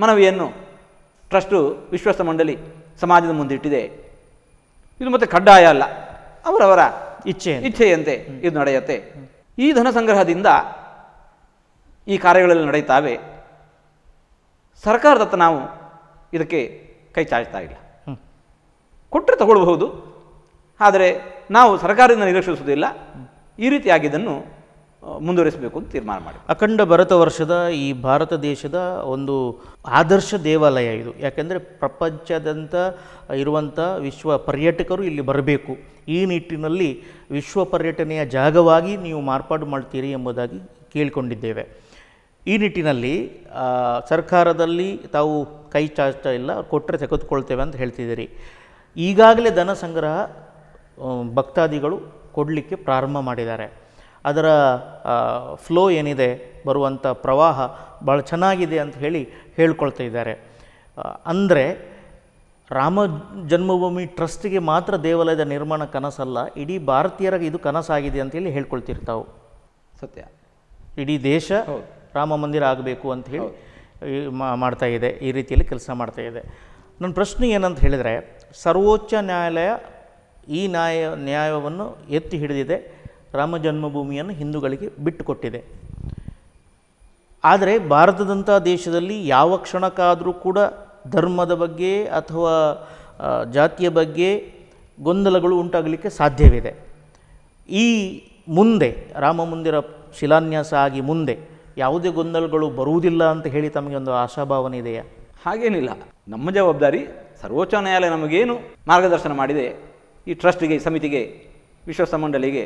ಮನವಿಯನ್ನು ಟ್ರಸ್ಟು ವಿಶ್ವಾಸ ಮಂಡಳಿ ಸಮಾಜದ ಮುಂದಿಟ್ಟಿದೆ ಇದು ಮತ್ತೆ ಕಡ್ಡಾಯ ಅಲ್ಲ ಅವರವರ ಇಚ್ಛೆ ಇಚ್ಛೆಯಂತೆ ಇದು ನಡೆಯುತ್ತೆ ಈ ಧನ ಸಂಗ್ರಹದಿಂದ ಈ ಕಾರ್ಯಗಳಲ್ಲಿ ನಡೆಯುತ್ತಾವೆ ಸರ್ಕಾರದತ್ತ ನಾವು ಇದಕ್ಕೆ ಕೈ ಚಾಚ್ತಾ ಇಲ್ಲ ಕೊಟ್ಟರೆ ತಗೊಳ್ಬಹುದು ಆದರೆ ನಾವು ಸರ್ಕಾರದಿಂದ ನಿರೀಕ್ಷಿಸುವುದಿಲ್ಲ ಈ ರೀತಿಯಾಗಿದ್ದನ್ನು ಮುಂದುವರಿಸಬೇಕು ಅಂತ ತೀರ್ಮಾನ ಮಾಡಿ ಅಖಂಡ ಭರತ ವರ್ಷದ ಈ ಭಾರತ ದೇಶದ ಒಂದು ಆದರ್ಶ ದೇವಾಲಯ ಇದು ಯಾಕೆಂದರೆ ಪ್ರಪಂಚದಂಥ ಇರುವಂಥ ವಿಶ್ವ ಪರ್ಯಟಕರು ಇಲ್ಲಿ ಬರಬೇಕು ಈ ನಿಟ್ಟಿನಲ್ಲಿ ವಿಶ್ವ ಪರ್ಯಟನೆಯ ಜಾಗವಾಗಿ ನೀವು ಮಾರ್ಪಾಡು ಮಾಡ್ತೀರಿ ಎಂಬುದಾಗಿ ಕೇಳಿಕೊಂಡಿದ್ದೇವೆ ಈ ನಿಟ್ಟಿನಲ್ಲಿ ಸರ್ಕಾರದಲ್ಲಿ ತಾವು ಕೈ ಚಾಚ್ತಾ ಇಲ್ಲ ಕೊಟ್ಟರೆ ತೆಗೆದುಕೊಳ್ತೇವೆ ಅಂತ ಹೇಳ್ತಿದ್ದೀರಿ ಈಗಾಗಲೇ ಧನ ಸಂಗ್ರಹ ಭಕ್ತಾದಿಗಳು ಕೊಡಲಿಕ್ಕೆ ಪ್ರಾರಂಭ ಮಾಡಿದ್ದಾರೆ ಅದರ ಫ್ಲೋ ಏನಿದೆ ಬರುವಂಥ ಪ್ರವಾಹ ಭಾಳ ಚೆನ್ನಾಗಿದೆ ಅಂತ ಹೇಳಿ ಹೇಳ್ಕೊಳ್ತಾ ಇದ್ದಾರೆ ಅಂದರೆ ರಾಮ ಜನ್ಮಭೂಮಿ ಟ್ರಸ್ಟಿಗೆ ಮಾತ್ರ ದೇವಾಲಯದ ನಿರ್ಮಾಣ ಕನಸಲ್ಲ ಇಡೀ ಭಾರತೀಯರಿಗೆ ಇದು ಕನಸಾಗಿದೆ ಅಂತೇಳಿ ಹೇಳ್ಕೊಳ್ತಿರ್ತಾವೆ ಸತ್ಯ ಇಡೀ ದೇಶ ರಾಮ ಮಂದಿರ ಆಗಬೇಕು ಅಂತ ಹೇಳಿ ಮಾಡ್ತಾ ಇದೆ ಈ ರೀತಿಯಲ್ಲಿ ಕೆಲಸ ಮಾಡ್ತಾ ಇದೆ ನನ್ನ ಪ್ರಶ್ನೆ ಏನಂತ ಹೇಳಿದರೆ ಸರ್ವೋಚ್ಚ ನ್ಯಾಯಾಲಯ ಈ ನ್ಯಾಯ ನ್ಯಾಯವನ್ನು ಎತ್ತಿ ಹಿಡಿದಿದೆ ರಾಮ ಜನ್ಮಭೂಮಿಯನ್ನು ಹಿಂದೂಗಳಿಗೆ ಬಿಟ್ಟುಕೊಟ್ಟಿದೆ ಆದರೆ ಭಾರತದಂಥ ದೇಶದಲ್ಲಿ ಯಾವ ಕ್ಷಣಕ್ಕಾದರೂ ಕೂಡ ಧರ್ಮದ ಬಗ್ಗೆ ಅಥವಾ ಜಾತಿಯ ಬಗ್ಗೆ ಗೊಂದಲಗಳು ಉಂಟಾಗಲಿಕ್ಕೆ ಸಾಧ್ಯವಿದೆ ಈ ಮುಂದೆ ರಾಮ ಮಂದಿರ ಶಿಲಾನ್ಯಾಸ ಆಗಿ ಮುಂದೆ ಯಾವುದೇ ಗೊಂದಲಗಳು ಬರುವುದಿಲ್ಲ ಅಂತ ಹೇಳಿ ತಮಗೆ ಒಂದು ಆಶಾಭಾವನೆ ಇದೆಯಾ ಹಾಗೇನಿಲ್ಲ ನಮ್ಮ ಜವಾಬ್ದಾರಿ ಸರ್ವೋಚ್ಚ ನ್ಯಾಯಾಲಯ ನಮಗೇನು ಮಾರ್ಗದರ್ಶನ ಮಾಡಿದೆ ಈ ಟ್ರಸ್ಟ್ಗೆ ಸಮಿತಿಗೆ ವಿಶ್ವ ಮಂಡಳಿಗೆ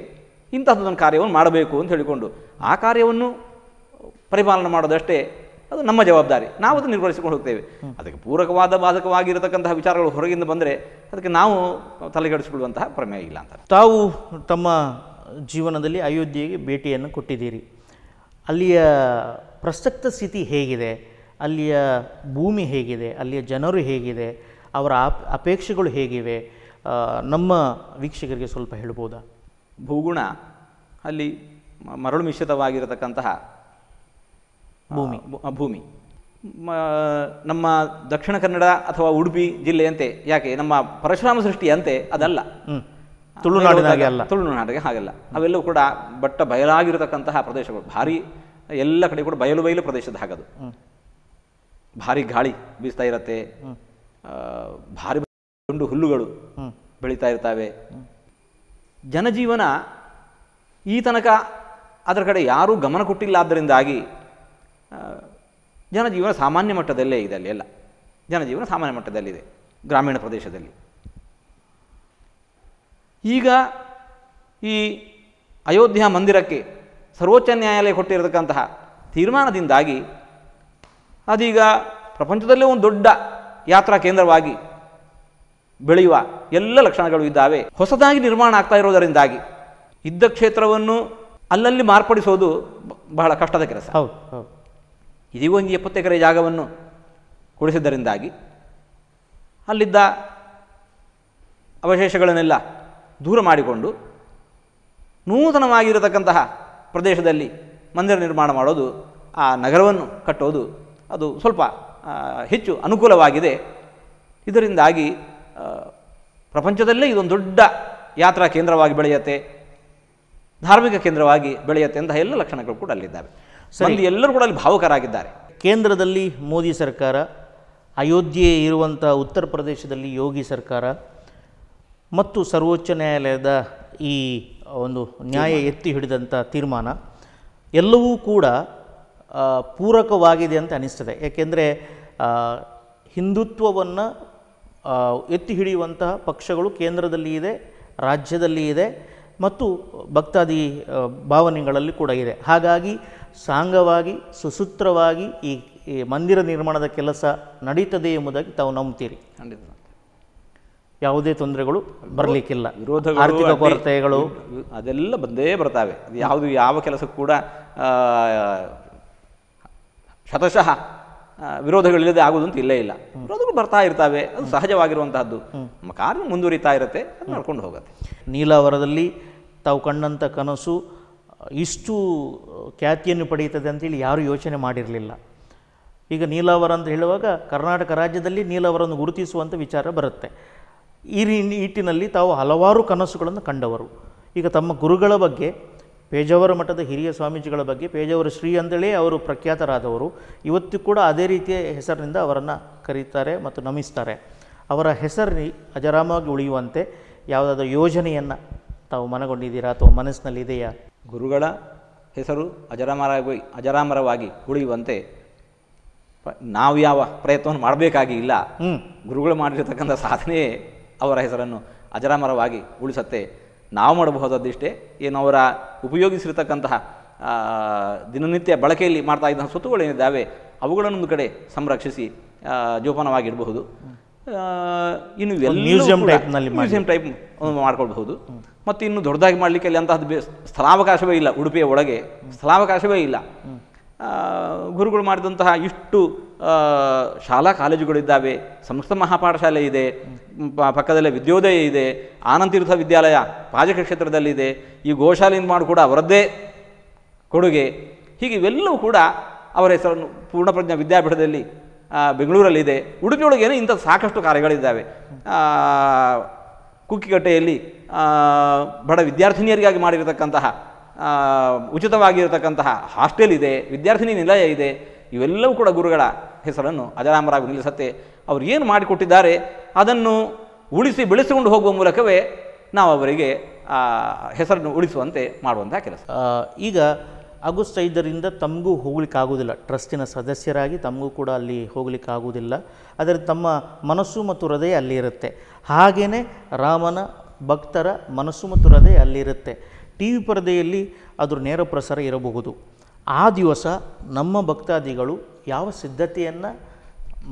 ಇಂಥದ್ದೊಂದು ಕಾರ್ಯವನ್ನು ಮಾಡಬೇಕು ಅಂತ ಹೇಳಿಕೊಂಡು ಆ ಕಾರ್ಯವನ್ನು ಪರಿಪಾಲನೆ ಮಾಡೋದಷ್ಟೇ ಅದು ನಮ್ಮ ಜವಾಬ್ದಾರಿ ನಾವು ಅದನ್ನು ನಿರ್ವಹಿಸಿಕೊಂಡು ಹೋಗ್ತೇವೆ ಅದಕ್ಕೆ ಪೂರಕವಾದ ಬಾಧಕವಾಗಿರತಕ್ಕಂತಹ ವಿಚಾರಗಳು ಹೊರಗಿಂದ ಬಂದರೆ ಅದಕ್ಕೆ ನಾವು ತಲೆಗೆಡಿಸಿಕೊಳ್ಳುವಂತಹ ಪ್ರಮೇಯ ಇಲ್ಲ ಅಂತ ತಾವು ತಮ್ಮ ಜೀವನದಲ್ಲಿ ಅಯೋಧ್ಯೆಗೆ ಭೇಟಿಯನ್ನು ಕೊಟ್ಟಿದ್ದೀರಿ ಅಲ್ಲಿಯ ಪ್ರಸಕ್ತ ಸ್ಥಿತಿ ಹೇಗಿದೆ ಅಲ್ಲಿಯ ಭೂಮಿ ಹೇಗಿದೆ ಅಲ್ಲಿಯ ಜನರು ಹೇಗಿದೆ ಅವರ ಅಪೇಕ್ಷೆಗಳು ಹೇಗಿವೆ ನಮ್ಮ ವೀಕ್ಷಕರಿಗೆ ಸ್ವಲ್ಪ ಹೇಳ್ಬೋದಾ ಭೂಗುಣ ಅಲ್ಲಿ ಮರಳು ಮಿಶ್ರಿತವಾಗಿರತಕ್ಕಂತಹ ಭೂಮಿ ಭೂಮಿ ನಮ್ಮ ದಕ್ಷಿಣ ಕನ್ನಡ ಅಥವಾ ಉಡುಪಿ ಜಿಲ್ಲೆಯಂತೆ ಯಾಕೆ ನಮ್ಮ ಪರಶುರಾಮ ಸೃಷ್ಟಿಯಂತೆ ಅದಲ್ಲ ತುಳುನಾಡಿನಾಗೆ ಅಲ್ಲ ತುಳುನಾಡಿಗೆ ಹಾಗಲ್ಲ ಅವೆಲ್ಲವೂ ಕೂಡ ಬಟ್ಟ ಬಯಲಾಗಿರತಕ್ಕಂತಹ ಪ್ರದೇಶಗಳು ಭಾರಿ ಎಲ್ಲ ಕಡೆ ಕೂಡ ಬಯಲು ಬಯಲು ಪ್ರದೇಶದ ಹಾಗದು ಭಾರಿ ಗಾಳಿ ಬೀಸ್ತಾ ಇರತ್ತೆ ಭಾರಿ ತುಂಡು ಹುಲ್ಲುಗಳು ಬೆಳೀತಾ ಇರ್ತವೆ ಜನಜೀವನ ಈ ತನಕ ಅದರ ಕಡೆ ಯಾರೂ ಗಮನ ಕೊಟ್ಟಿಲ್ಲ ಆದ್ದರಿಂದಾಗಿ ಜನಜೀವನ ಸಾಮಾನ್ಯ ಮಟ್ಟದಲ್ಲೇ ಇದೆ ಅಲ್ಲಿ ಎಲ್ಲ ಜನಜೀವನ ಸಾಮಾನ್ಯ ಮಟ್ಟದಲ್ಲಿದೆ ಗ್ರಾಮೀಣ ಪ್ರದೇಶದಲ್ಲಿ ಈಗ ಈ ಅಯೋಧ್ಯ ಮಂದಿರಕ್ಕೆ ಸರ್ವೋಚ್ಚ ನ್ಯಾಯಾಲಯ ಕೊಟ್ಟಿರತಕ್ಕಂತಹ ತೀರ್ಮಾನದಿಂದಾಗಿ ಅದೀಗ ಪ್ರಪಂಚದಲ್ಲೇ ಒಂದು ದೊಡ್ಡ ಯಾತ್ರಾ ಕೇಂದ್ರವಾಗಿ ಬೆಳೆಯುವ ಎಲ್ಲ ಲಕ್ಷಣಗಳು ಇದ್ದಾವೆ ಹೊಸದಾಗಿ ನಿರ್ಮಾಣ ಆಗ್ತಾ ಇರೋದರಿಂದಾಗಿ ಇದ್ದ ಕ್ಷೇತ್ರವನ್ನು ಅಲ್ಲಲ್ಲಿ ಮಾರ್ಪಡಿಸೋದು ಬಹಳ ಕಷ್ಟದ ಕೆಲಸ ಹೌದು ಹೌದು ಇದೀಗ ಒಂದು ಎಪ್ಪತ್ತು ಜಾಗವನ್ನು ಕೊಡಿಸಿದ್ದರಿಂದಾಗಿ ಅಲ್ಲಿದ್ದ ಅವಶೇಷಗಳನ್ನೆಲ್ಲ ದೂರ ಮಾಡಿಕೊಂಡು ನೂತನವಾಗಿರತಕ್ಕಂತಹ ಪ್ರದೇಶದಲ್ಲಿ ಮಂದಿರ ನಿರ್ಮಾಣ ಮಾಡೋದು ಆ ನಗರವನ್ನು ಕಟ್ಟೋದು ಅದು ಸ್ವಲ್ಪ ಹೆಚ್ಚು ಅನುಕೂಲವಾಗಿದೆ ಇದರಿಂದಾಗಿ ಪ್ರಪಂಚದಲ್ಲೇ ಇದೊಂದು ದೊಡ್ಡ ಯಾತ್ರಾ ಕೇಂದ್ರವಾಗಿ ಬೆಳೆಯುತ್ತೆ ಧಾರ್ಮಿಕ ಕೇಂದ್ರವಾಗಿ ಬೆಳೆಯುತ್ತೆ ಅಂತಹ ಎಲ್ಲ ಲಕ್ಷಣಗಳು ಕೂಡ ಅಲ್ಲಿದ್ದಾವೆ ಸರಿ ಎಲ್ಲರೂ ಕೂಡ ಅಲ್ಲಿ ಭಾವುಕರಾಗಿದ್ದಾರೆ ಕೇಂದ್ರದಲ್ಲಿ ಮೋದಿ ಸರ್ಕಾರ ಅಯೋಧ್ಯೆ ಇರುವಂಥ ಉತ್ತರ ಪ್ರದೇಶದಲ್ಲಿ ಯೋಗಿ ಸರ್ಕಾರ ಮತ್ತು ಸರ್ವೋಚ್ಚ ನ್ಯಾಯಾಲಯದ ಈ ಒಂದು ನ್ಯಾಯ ಎತ್ತಿ ಹಿಡಿದಂಥ ತೀರ್ಮಾನ ಎಲ್ಲವೂ ಕೂಡ ಪೂರಕವಾಗಿದೆ ಅಂತ ಅನ್ನಿಸ್ತದೆ ಏಕೆಂದರೆ ಹಿಂದುತ್ವವನ್ನು ಎತ್ತಿ ಹಿಡಿಯುವಂತಹ ಪಕ್ಷಗಳು ಕೇಂದ್ರದಲ್ಲಿ ಇದೆ ರಾಜ್ಯದಲ್ಲಿ ಇದೆ ಮತ್ತು ಭಕ್ತಾದಿ ಭಾವನೆಗಳಲ್ಲಿ ಕೂಡ ಇದೆ ಹಾಗಾಗಿ ಸಾಂಗವಾಗಿ ಸುಸೂತ್ರವಾಗಿ ಈ ಮಂದಿರ ನಿರ್ಮಾಣದ ಕೆಲಸ ನಡೀತದೆ ಎಂಬುದಾಗಿ ತಾವು ನಂಬ್ತೀರಿ ಯಾವುದೇ ತೊಂದರೆಗಳು ಬರಲಿಕ್ಕಿಲ್ಲ ವಿರೋಧ ಆರ್ಥಿಕ ಕೊರತೆಗಳು ಅದೆಲ್ಲ ಬಂದೇ ಬರ್ತಾವೆ ಯಾವುದು ಯಾವ ಕೆಲಸ ಕೂಡ ಶತಶಃ ವಿರೋಧಗಳಿಲ್ಲದೆ ಅಂತ ಇಲ್ಲೇ ಇಲ್ಲ ವಿರೋಧಗಳು ಬರ್ತಾ ಇರ್ತಾವೆ ಅದು ಸಹಜವಾಗಿರುವಂತಹದ್ದು ನಮ್ಮ ಕಾರ್ಯ ಮುಂದುವರಿತಾ ಇರುತ್ತೆ ನಡ್ಕೊಂಡು ಹೋಗುತ್ತೆ ನೀಲಾವರದಲ್ಲಿ ತಾವು ಕಂಡಂಥ ಕನಸು ಇಷ್ಟು ಖ್ಯಾತಿಯನ್ನು ಪಡೆಯುತ್ತದೆ ಅಂತೇಳಿ ಯಾರೂ ಯೋಚನೆ ಮಾಡಿರಲಿಲ್ಲ ಈಗ ನೀಲಾವರ ಅಂತ ಹೇಳುವಾಗ ಕರ್ನಾಟಕ ರಾಜ್ಯದಲ್ಲಿ ನೀಲಾವರನ್ನು ಗುರುತಿಸುವಂಥ ವಿಚಾರ ಬರುತ್ತೆ ಈ ನಿಟ್ಟಿನಲ್ಲಿ ತಾವು ಹಲವಾರು ಕನಸುಗಳನ್ನು ಕಂಡವರು ಈಗ ತಮ್ಮ ಗುರುಗಳ ಬಗ್ಗೆ ಪೇಜಾವರ ಮಠದ ಹಿರಿಯ ಸ್ವಾಮೀಜಿಗಳ ಬಗ್ಗೆ ಪೇಜಾವರ ಶ್ರೀ ಅಂತೇಳಿ ಅವರು ಪ್ರಖ್ಯಾತರಾದವರು ಇವತ್ತು ಕೂಡ ಅದೇ ರೀತಿಯ ಹೆಸರಿನಿಂದ ಅವರನ್ನು ಕರೀತಾರೆ ಮತ್ತು ನಮಿಸ್ತಾರೆ ಅವರ ಹೆಸರಿ ಅಜರಾಮವಾಗಿ ಉಳಿಯುವಂತೆ ಯಾವುದಾದ್ರೂ ಯೋಜನೆಯನ್ನು ತಾವು ಮನಗೊಂಡಿದ್ದೀರಾ ಅಥವಾ ಮನಸ್ಸಿನಲ್ಲಿದೆಯಾ ಗುರುಗಳ ಹೆಸರು ಅಜರಾಮರಾಗಿ ಅಜರಾಮರವಾಗಿ ಉಳಿಯುವಂತೆ ನಾವು ಯಾವ ಪ್ರಯತ್ನವನ್ನು ಮಾಡಬೇಕಾಗಿ ಇಲ್ಲ ಗುರುಗಳು ಮಾಡಿರ್ತಕ್ಕಂಥ ಸಾಧನೆಯೇ ಅವರ ಹೆಸರನ್ನು ಅಜರಾಮರವಾಗಿ ಉಳಿಸತ್ತೆ ನಾವು ಮಾಡಬಹುದಾದಿಷ್ಟೇ ಏನು ಅವರ ಉಪಯೋಗಿಸಿರ್ತಕ್ಕಂತಹ ದಿನನಿತ್ಯ ಬಳಕೆಯಲ್ಲಿ ಮಾಡ್ತಾ ಇದ್ದಂಥ ಸ್ವತ್ತುಗಳೇನಿದ್ದಾವೆ ಅವುಗಳನ್ನು ಒಂದು ಕಡೆ ಸಂರಕ್ಷಿಸಿ ಜೋಪಾನವಾಗಿಡಬಹುದು ಇನ್ನು ಮ್ಯೂಸಿಯಂ ಟೈಪ್ನಲ್ಲಿ ಮ್ಯೂಸಿಯಂ ಟೈಪ್ ಮಾಡ್ಕೊಳ್ಬಹುದು ಮತ್ತು ಇನ್ನು ದೊಡ್ಡದಾಗಿ ಮಾಡಲಿಕ್ಕೆ ಅಲ್ಲಿ ಅಂತಹದ್ದು ಬೇ ಸ್ಥಳಾವಕಾಶವೇ ಇಲ್ಲ ಉಡುಪಿಯ ಒಳಗೆ ಸ್ಥಳಾವಕಾಶವೇ ಇಲ್ಲ ಗುರುಗಳು ಮಾಡಿದಂತಹ ಇಷ್ಟು ಶಾಲಾ ಕಾಲೇಜುಗಳಿದ್ದಾವೆ ಸಂಸ್ಕೃತ ಮಹಾಪಾಠಶಾಲೆ ಇದೆ ಪಕ್ಕದಲ್ಲೇ ವಿದ್ಯೋದಯ ಇದೆ ಆನಂತೀರ್ಥ ವಿದ್ಯಾಲಯ ಪಾಜಕ ಕ್ಷೇತ್ರದಲ್ಲಿದೆ ಈ ಗೋಶಾಲೆಯಿಂದ ಮಾಡಿ ಕೂಡ ಅವರದ್ದೇ ಕೊಡುಗೆ ಹೀಗೆ ಇವೆಲ್ಲವೂ ಕೂಡ ಅವರ ಹೆಸರನ್ನು ಪೂರ್ಣಪ್ರಜ್ಞಾ ವಿದ್ಯಾಪೀಠದಲ್ಲಿ ಬೆಂಗಳೂರಲ್ಲಿದೆ ಉಡುಪಿಯೊಳಗೇನು ಇಂಥ ಸಾಕಷ್ಟು ಕಾರ್ಯಗಳಿದ್ದಾವೆ ಕುಕ್ಕಿಕಟ್ಟೆಯಲ್ಲಿ ಬಡ ವಿದ್ಯಾರ್ಥಿನಿಯರಿಗಾಗಿ ಮಾಡಿರತಕ್ಕಂತಹ ಉಚಿತವಾಗಿರತಕ್ಕಂತಹ ಹಾಸ್ಟೆಲ್ ಇದೆ ವಿದ್ಯಾರ್ಥಿನಿ ನಿಲಯ ಇದೆ ಇವೆಲ್ಲವೂ ಕೂಡ ಗುರುಗಳ ಹೆಸರನ್ನು ಅಜರಾಮರಾಗಿ ನಿಲ್ಲಿಸತ್ತೆ ಅವರು ಏನು ಮಾಡಿಕೊಟ್ಟಿದ್ದಾರೆ ಅದನ್ನು ಉಳಿಸಿ ಬೆಳೆಸಿಕೊಂಡು ಹೋಗುವ ಮೂಲಕವೇ ನಾವು ಅವರಿಗೆ ಆ ಹೆಸರನ್ನು ಉಳಿಸುವಂತೆ ಮಾಡುವಂತಹ ಕೆಲಸ ಈಗ ಆಗಸ್ಟ್ ಐದರಿಂದ ತಮಗೂ ಹೋಗ್ಲಿಕ್ಕಾಗೋದಿಲ್ಲ ಟ್ರಸ್ಟಿನ ಸದಸ್ಯರಾಗಿ ತಮಗೂ ಕೂಡ ಅಲ್ಲಿ ಆಗುವುದಿಲ್ಲ ಆದರೆ ತಮ್ಮ ಮನಸ್ಸು ಮತ್ತು ಹೃದಯ ಅಲ್ಲಿ ಇರುತ್ತೆ ಹಾಗೆಯೇ ರಾಮನ ಭಕ್ತರ ಮನಸ್ಸು ಮತ್ತು ಹೃದಯ ಇರುತ್ತೆ ಟಿ ವಿ ಪರದೆಯಲ್ಲಿ ಅದರ ನೇರ ಪ್ರಸಾರ ಇರಬಹುದು ಆ ದಿವಸ ನಮ್ಮ ಭಕ್ತಾದಿಗಳು ಯಾವ ಸಿದ್ಧತೆಯನ್ನು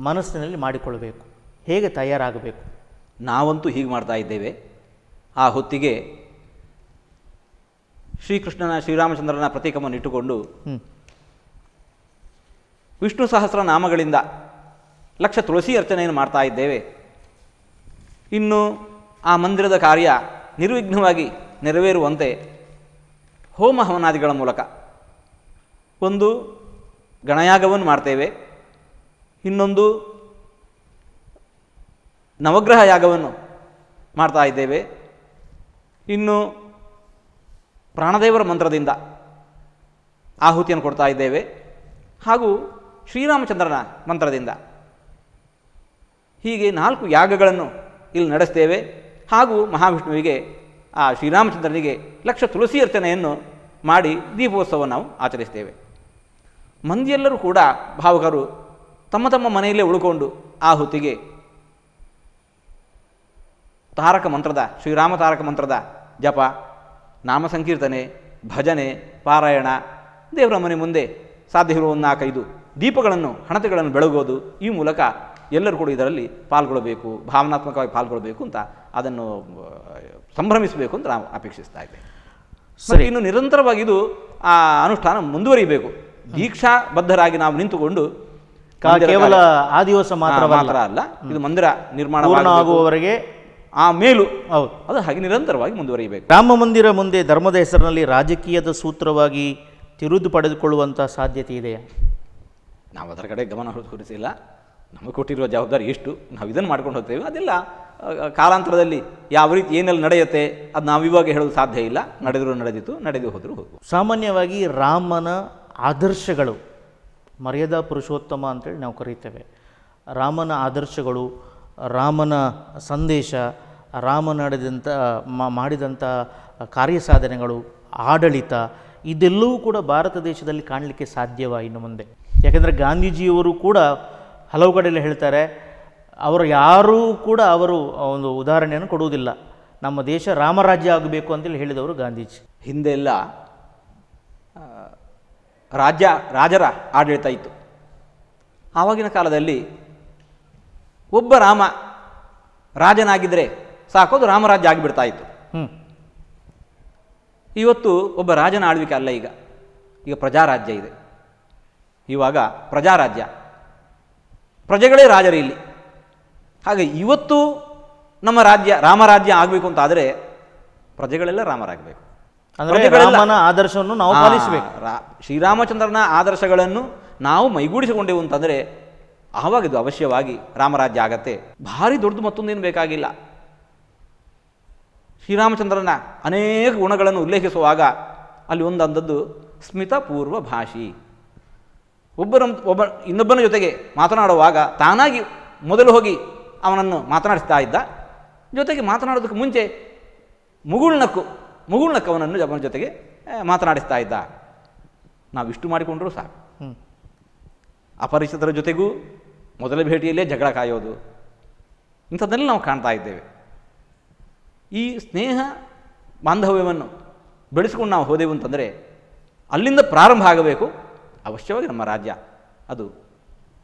ಮನಸ್ಸಿನಲ್ಲಿ ಮಾಡಿಕೊಳ್ಳಬೇಕು ಹೇಗೆ ತಯಾರಾಗಬೇಕು ನಾವಂತೂ ಹೀಗೆ ಮಾಡ್ತಾ ಇದ್ದೇವೆ ಆ ಹೊತ್ತಿಗೆ ಶ್ರೀಕೃಷ್ಣನ ಶ್ರೀರಾಮಚಂದ್ರನ ಪ್ರತೀಕವನ್ನು ಇಟ್ಟುಕೊಂಡು ವಿಷ್ಣು ಸಹಸ್ರ ನಾಮಗಳಿಂದ ಲಕ್ಷ ತುಳಸಿ ಅರ್ಚನೆಯನ್ನು ಮಾಡ್ತಾ ಇದ್ದೇವೆ ಇನ್ನು ಆ ಮಂದಿರದ ಕಾರ್ಯ ನಿರ್ವಿಘ್ನವಾಗಿ ನೆರವೇರುವಂತೆ ಹೋಮ ಹವನಾದಿಗಳ ಮೂಲಕ ಒಂದು ಗಣಯಾಗವನ್ನು ಮಾಡ್ತೇವೆ ಇನ್ನೊಂದು ನವಗ್ರಹ ಯಾಗವನ್ನು ಮಾಡ್ತಾ ಇದ್ದೇವೆ ಇನ್ನು ಪ್ರಾಣದೇವರ ಮಂತ್ರದಿಂದ ಆಹುತಿಯನ್ನು ಕೊಡ್ತಾ ಇದ್ದೇವೆ ಹಾಗೂ ಶ್ರೀರಾಮಚಂದ್ರನ ಮಂತ್ರದಿಂದ ಹೀಗೆ ನಾಲ್ಕು ಯಾಗಗಳನ್ನು ಇಲ್ಲಿ ನಡೆಸ್ತೇವೆ ಹಾಗೂ ಮಹಾವಿಷ್ಣುವಿಗೆ ಆ ಶ್ರೀರಾಮಚಂದ್ರನಿಗೆ ಲಕ್ಷ ತುಳಸಿ ಅರ್ಚನೆಯನ್ನು ಮಾಡಿ ದೀಪೋತ್ಸವ ನಾವು ಆಚರಿಸ್ತೇವೆ ಮಂದಿಯೆಲ್ಲರೂ ಕೂಡ ಭಾವಕರು ತಮ್ಮ ತಮ್ಮ ಮನೆಯಲ್ಲೇ ಉಳ್ಕೊಂಡು ಆ ಹೊತ್ತಿಗೆ ತಾರಕ ಮಂತ್ರದ ಶ್ರೀರಾಮ ತಾರಕ ಮಂತ್ರದ ಜಪ ನಾಮ ಸಂಕೀರ್ತನೆ ಭಜನೆ ಪಾರಾಯಣ ದೇವರ ಮನೆ ಮುಂದೆ ಸಾಧ್ಯವಿರುವ ನಾಲ್ಕೈದು ದೀಪಗಳನ್ನು ಹಣತೆಗಳನ್ನು ಬೆಳಗೋದು ಈ ಮೂಲಕ ಎಲ್ಲರೂ ಕೂಡ ಇದರಲ್ಲಿ ಪಾಲ್ಗೊಳ್ಳಬೇಕು ಭಾವನಾತ್ಮಕವಾಗಿ ಪಾಲ್ಗೊಳ್ಳಬೇಕು ಅಂತ ಅದನ್ನು ಸಂಭ್ರಮಿಸಬೇಕು ಅಂತ ನಾವು ಅಪೇಕ್ಷಿಸ್ತಾ ಇದ್ದೇವೆ ಸರಿ ಇನ್ನು ನಿರಂತರವಾಗಿ ಇದು ಆ ಅನುಷ್ಠಾನ ಮುಂದುವರಿಬೇಕು ದೀಕ್ಷಾಬದ್ಧರಾಗಿ ನಾವು ನಿಂತುಕೊಂಡು ಕೇವಲ ಆ ದಿವಸ ಮಾತ್ರ ಅಲ್ಲ ಇದು ಮಂದಿರ ನಿರ್ಮಾಣ ಆಗುವವರೆಗೆ ಆ ಮೇಲು ಹೌದು ಅದು ಹಾಗೆ ನಿರಂತರವಾಗಿ ಮುಂದುವರಿಯಬೇಕು ರಾಮ ಮಂದಿರ ಮುಂದೆ ಧರ್ಮದ ಹೆಸರಿನಲ್ಲಿ ರಾಜಕೀಯದ ಸೂತ್ರವಾಗಿ ತಿರುದು ಪಡೆದುಕೊಳ್ಳುವಂತಹ ಸಾಧ್ಯತೆ ಇದೆ ನಾವು ಅದರ ಕಡೆ ಗಮನ ಹೊರತುಪಡಿಸಿಲ್ಲ ನಮಗೆ ಕೊಟ್ಟಿರುವ ಜವಾಬ್ದಾರಿ ಎಷ್ಟು ನಾವು ಇದನ್ನು ಮಾಡ್ಕೊಂಡು ಹೋಗ್ತೇವೆ ಅದೆಲ್ಲ ಕಾಲಾಂತರದಲ್ಲಿ ಯಾವ ರೀತಿ ಏನೆಲ್ಲ ನಡೆಯುತ್ತೆ ಅದು ನಾವು ಇವಾಗ ಹೇಳಲು ಸಾಧ್ಯ ಇಲ್ಲ ನಡೆದರೂ ನಡೆದಿತ್ತು ನಡೆದು ಹೋದರೂ ಹೋಗು ಸಾಮಾನ್ಯವಾಗಿ ರಾಮನ ಆದರ್ಶಗಳು ಮರ್ಯಾದಾ ಪುರುಷೋತ್ತಮ ಅಂತೇಳಿ ನಾವು ಕರೀತೇವೆ ರಾಮನ ಆದರ್ಶಗಳು ರಾಮನ ಸಂದೇಶ ರಾಮ ನಡೆದಂಥ ಮಾಡಿದಂಥ ಕಾರ್ಯಸಾಧನೆಗಳು ಆಡಳಿತ ಇದೆಲ್ಲವೂ ಕೂಡ ಭಾರತ ದೇಶದಲ್ಲಿ ಕಾಣಲಿಕ್ಕೆ ಸಾಧ್ಯವ ಇನ್ನು ಮುಂದೆ ಯಾಕೆಂದರೆ ಗಾಂಧೀಜಿಯವರು ಕೂಡ ಹಲವು ಕಡೆಯಲ್ಲಿ ಹೇಳ್ತಾರೆ ಅವರು ಯಾರೂ ಕೂಡ ಅವರು ಒಂದು ಉದಾಹರಣೆಯನ್ನು ಕೊಡುವುದಿಲ್ಲ ನಮ್ಮ ದೇಶ ರಾಮರಾಜ್ಯ ಆಗಬೇಕು ಅಂತೇಳಿ ಹೇಳಿದವರು ಗಾಂಧೀಜಿ ಹಿಂದೆಲ್ಲ ರಾಜ್ಯ ರಾಜರ ಆಡಳಿತ ಇತ್ತು ಆವಾಗಿನ ಕಾಲದಲ್ಲಿ ಒಬ್ಬ ರಾಮ ರಾಜನಾಗಿದ್ದರೆ ಸಾಕೋದು ರಾಮರಾಜ್ಯ ಆಗಿಬಿಡ್ತಾ ಇತ್ತು ಇವತ್ತು ಒಬ್ಬ ರಾಜನ ಆಳ್ವಿಕೆ ಅಲ್ಲ ಈಗ ಈಗ ಪ್ರಜಾರಾಜ್ಯ ಇದೆ ಇವಾಗ ಪ್ರಜಾರಾಜ್ಯ ಪ್ರಜೆಗಳೇ ರಾಜರು ಇಲ್ಲಿ ಹಾಗೆ ಇವತ್ತು ನಮ್ಮ ರಾಜ್ಯ ರಾಮರಾಜ್ಯ ಆಗಬೇಕು ಅಂತಾದರೆ ಪ್ರಜೆಗಳೆಲ್ಲ ರಾಮರಾಗಬೇಕು ಆದರ್ಶವನ್ನು ನಾವು ಪಾಲಿಸಬೇಕು ಶ್ರೀರಾಮಚಂದ್ರನ ಆದರ್ಶಗಳನ್ನು ನಾವು ಮೈಗೂಡಿಸಿಕೊಂಡೆವು ಅಂತಂದರೆ ಆವಾಗ ಇದು ಅವಶ್ಯವಾಗಿ ರಾಮರಾಜ್ಯ ಆಗತ್ತೆ ಭಾರಿ ದೊಡ್ಡದು ಮತ್ತೊಂದೇನು ಬೇಕಾಗಿಲ್ಲ ಶ್ರೀರಾಮಚಂದ್ರನ ಅನೇಕ ಗುಣಗಳನ್ನು ಉಲ್ಲೇಖಿಸುವಾಗ ಅಲ್ಲಿ ಒಂದಂದದ್ದು ಸ್ಮಿತಪೂರ್ವ ಭಾಷಿ ಒಬ್ಬರ ಒಬ್ಬ ಇನ್ನೊಬ್ಬನ ಜೊತೆಗೆ ಮಾತನಾಡುವಾಗ ತಾನಾಗಿ ಮೊದಲು ಹೋಗಿ ಅವನನ್ನು ಮಾತನಾಡಿಸ್ತಾ ಇದ್ದ ಜೊತೆಗೆ ಮಾತನಾಡೋದಕ್ಕೆ ಮುಂಚೆ ಮುಗುಳ್ನಕ್ಕು ಮುಗುಳ್ನಕ್ಕವನನ್ನು ಜಪನ ಜೊತೆಗೆ ಮಾತನಾಡಿಸ್ತಾ ಇದ್ದ ಇಷ್ಟು ಮಾಡಿಕೊಂಡ್ರೂ ಸಾಕು ಅಪರಿಚಿತರ ಜೊತೆಗೂ ಮೊದಲ ಭೇಟಿಯಲ್ಲೇ ಜಗಳ ಕಾಯೋದು ಇಂಥದ್ದನ್ನೆಲ್ಲ ನಾವು ಕಾಣ್ತಾ ಇದ್ದೇವೆ ಈ ಸ್ನೇಹ ಬಾಂಧವ್ಯವನ್ನು ಬೆಳೆಸ್ಕೊಂಡು ನಾವು ಹೋದೆವು ಅಂತಂದರೆ ಅಲ್ಲಿಂದ ಪ್ರಾರಂಭ ಆಗಬೇಕು ಅವಶ್ಯವಾಗಿ ನಮ್ಮ ರಾಜ್ಯ ಅದು